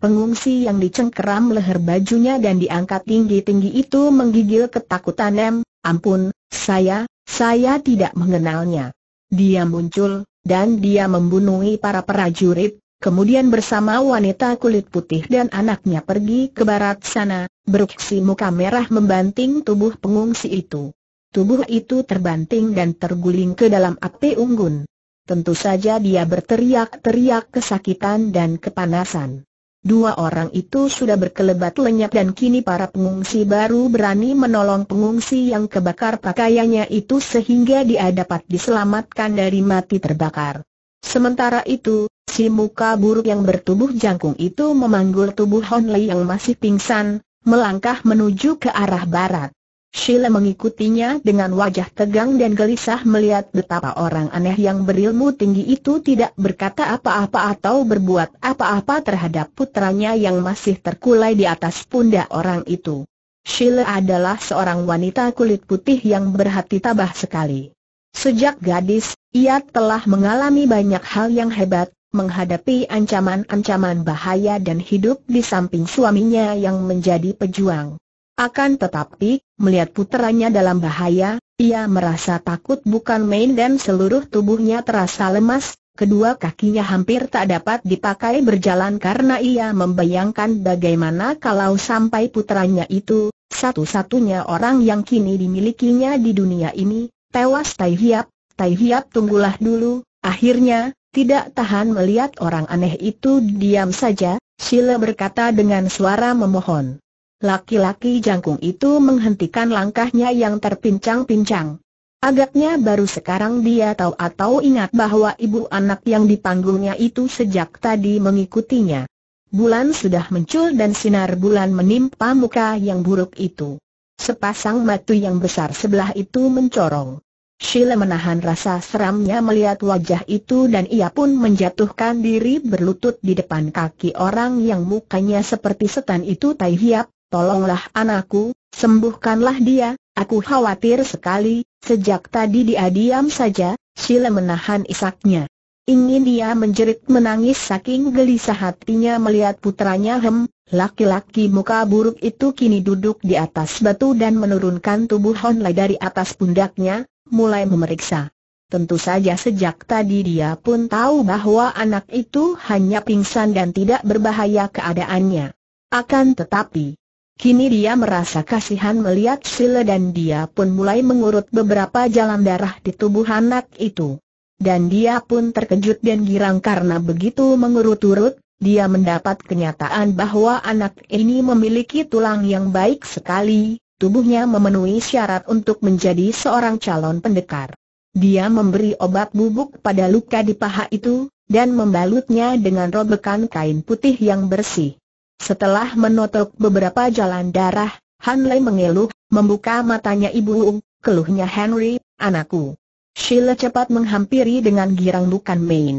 A: Pengungsi yang dicengkeram leher bajunya dan diangkat tinggi-tinggi itu menggigil ketakutan M, ampun, saya, saya tidak mengenalnya. Dia muncul, dan dia membunuhi para prajurit, Kemudian bersama wanita kulit putih dan anaknya pergi ke barat sana, beruksi muka merah membanting tubuh pengungsi itu. Tubuh itu terbanting dan terguling ke dalam api unggun. Tentu saja dia berteriak-teriak kesakitan dan kepanasan. Dua orang itu sudah berkelebat lenyap dan kini para pengungsi baru berani menolong pengungsi yang kebakar pakaiannya itu sehingga dia dapat diselamatkan dari mati terbakar. Sementara itu, si muka buruk yang bertubuh jangkung itu memanggul tubuh Honley yang masih pingsan, melangkah menuju ke arah barat. Sheila mengikutinya dengan wajah tegang dan gelisah melihat betapa orang aneh yang berilmu tinggi itu tidak berkata apa-apa atau berbuat apa-apa terhadap putranya yang masih terkulai di atas pundak orang itu. Sheila adalah seorang wanita kulit putih yang berhati tabah sekali. Sejak gadis, ia telah mengalami banyak hal yang hebat, menghadapi ancaman-ancaman bahaya dan hidup di samping suaminya yang menjadi pejuang. Akan tetapi, melihat puteranya dalam bahaya, ia merasa takut bukan main dan seluruh tubuhnya terasa lemas, kedua kakinya hampir tak dapat dipakai berjalan karena ia membayangkan bagaimana kalau sampai puteranya itu, satu-satunya orang yang kini dimilikinya di dunia ini, tewas Tai Hiap, Tai Hiap tunggulah dulu, akhirnya, tidak tahan melihat orang aneh itu diam saja, Sila berkata dengan suara memohon. Laki-laki jangkung itu menghentikan langkahnya yang terpincang-pincang. Agaknya baru sekarang dia tahu atau ingat bahwa ibu anak yang dipanggungnya itu sejak tadi mengikutinya. Bulan sudah muncul dan sinar bulan menimpa muka yang buruk itu. Sepasang mata yang besar sebelah itu mencorong. Sheila menahan rasa seramnya melihat wajah itu dan ia pun menjatuhkan diri berlutut di depan kaki orang yang mukanya seperti setan itu Tai Hiap, tolonglah anakku, sembuhkanlah dia, aku khawatir sekali, sejak tadi dia diam saja, Sila menahan isaknya. Ingin dia menjerit menangis saking gelisah hatinya melihat putranya Hem, laki-laki muka buruk itu kini duduk di atas batu dan menurunkan tubuh Honlai dari atas pundaknya, mulai memeriksa. Tentu saja sejak tadi dia pun tahu bahwa anak itu hanya pingsan dan tidak berbahaya keadaannya. Akan tetapi, Kini dia merasa kasihan melihat Sile dan dia pun mulai mengurut beberapa jalan darah di tubuh anak itu. Dan dia pun terkejut dan girang karena begitu mengurut-urut, dia mendapat kenyataan bahwa anak ini memiliki tulang yang baik sekali, tubuhnya memenuhi syarat untuk menjadi seorang calon pendekar. Dia memberi obat bubuk pada luka di paha itu, dan membalutnya dengan robekan kain putih yang bersih. Setelah menotok beberapa jalan darah, Han Lei mengeluh, membuka matanya Ibu Ung, keluhnya Henry, anakku. Sheila cepat menghampiri dengan girang bukan main.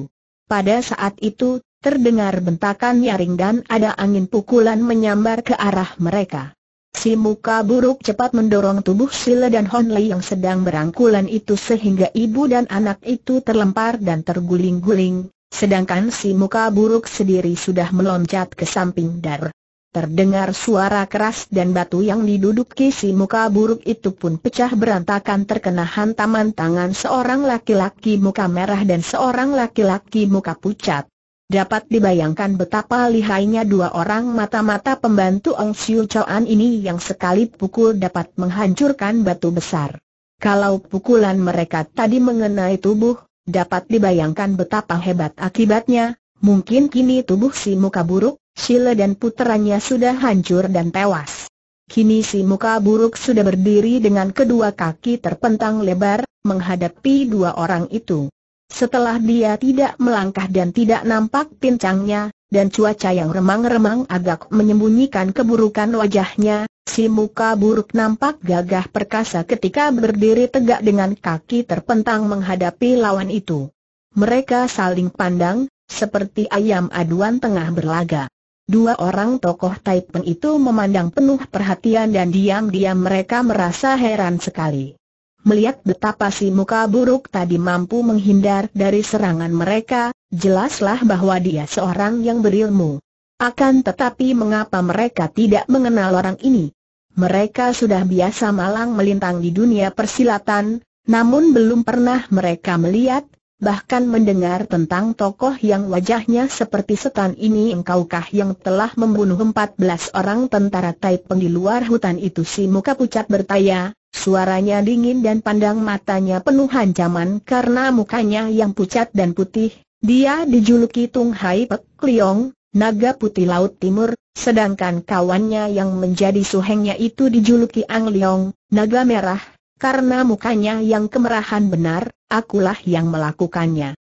A: Pada saat itu, terdengar bentakan nyaring dan ada angin pukulan menyambar ke arah mereka. Si muka buruk cepat mendorong tubuh Sheila dan Han Lei yang sedang berangkulan itu sehingga ibu dan anak itu terlempar dan terguling-guling, Sedangkan si muka buruk sendiri sudah meloncat ke samping dar. Terdengar suara keras dan batu yang diduduki si muka buruk itu pun pecah berantakan terkena hantaman tangan seorang laki-laki muka merah dan seorang laki-laki muka pucat. Dapat dibayangkan betapa lihainya dua orang mata-mata pembantu Ong Siu Chuan ini yang sekali pukul dapat menghancurkan batu besar. Kalau pukulan mereka tadi mengenai tubuh, Dapat dibayangkan betapa hebat akibatnya, mungkin kini tubuh si muka buruk, Sheila dan puteranya sudah hancur dan tewas. Kini si muka buruk sudah berdiri dengan kedua kaki terpentang lebar, menghadapi dua orang itu. Setelah dia tidak melangkah dan tidak nampak pincangnya, dan cuaca yang remang-remang agak menyembunyikan keburukan wajahnya, Si muka buruk nampak gagah perkasa ketika berdiri tegak dengan kaki terpentang menghadapi lawan itu. Mereka saling pandang, seperti ayam aduan tengah berlaga. Dua orang tokoh Taipen itu memandang penuh perhatian dan diam-diam mereka merasa heran sekali. Melihat betapa si muka buruk tadi mampu menghindar dari serangan mereka, jelaslah bahwa dia seorang yang berilmu. Akan tetapi mengapa mereka tidak mengenal orang ini? Mereka sudah biasa malang melintang di dunia persilatan, namun belum pernah mereka melihat, bahkan mendengar tentang tokoh yang wajahnya seperti setan ini engkaukah yang telah membunuh empat belas orang tentara Taipeng di luar hutan itu si muka pucat bertanya, suaranya dingin dan pandang matanya penuh ancaman karena mukanya yang pucat dan putih, dia dijuluki Tung Hai Pek Liong, naga putih Laut Timur, sedangkan kawannya yang menjadi suhengnya itu dijuluki Ang Leong, naga merah, karena mukanya yang kemerahan benar, akulah yang melakukannya.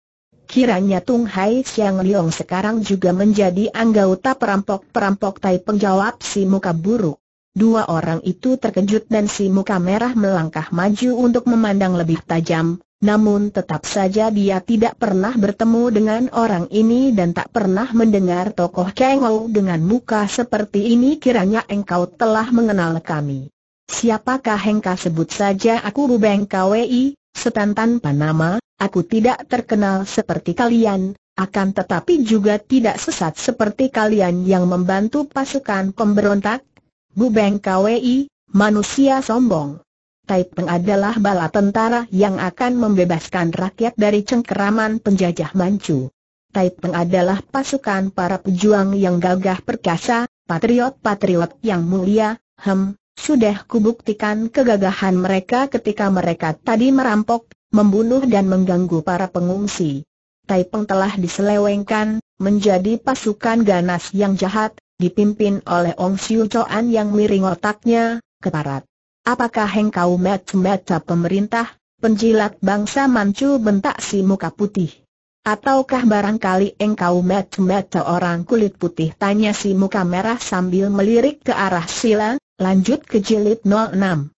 A: Kiranya Tung Hai Siang Leong sekarang juga menjadi anggota perampok-perampok Tai penjawab si muka buruk. Dua orang itu terkejut dan si muka merah melangkah maju untuk memandang lebih tajam, namun tetap saja dia tidak pernah bertemu dengan orang ini dan tak pernah mendengar tokoh Kengou dengan muka seperti ini kiranya engkau telah mengenal kami. Siapakah engkau sebut saja aku Rubeng KWI, setan tanpa nama, aku tidak terkenal seperti kalian, akan tetapi juga tidak sesat seperti kalian yang membantu pasukan pemberontak. Rubeng KWI, manusia sombong. Tai Peng adalah bala tentara yang akan membebaskan rakyat dari cengkeraman penjajah Manchu. Tai Peng adalah pasukan para pejuang yang gagah perkasa, patriot-patriot yang mulia, hem, sudah kubuktikan kegagahan mereka ketika mereka tadi merampok, membunuh dan mengganggu para pengungsi. Taipeng telah diselewengkan, menjadi pasukan ganas yang jahat, dipimpin oleh Ong Siu Choan yang miring otaknya, keparat. Apakah engkau mata-mata pemerintah, penjilat bangsa mancu bentak si muka putih? Ataukah barangkali engkau mata-mata orang kulit putih tanya si muka merah sambil melirik ke arah sila, lanjut ke jilid 06.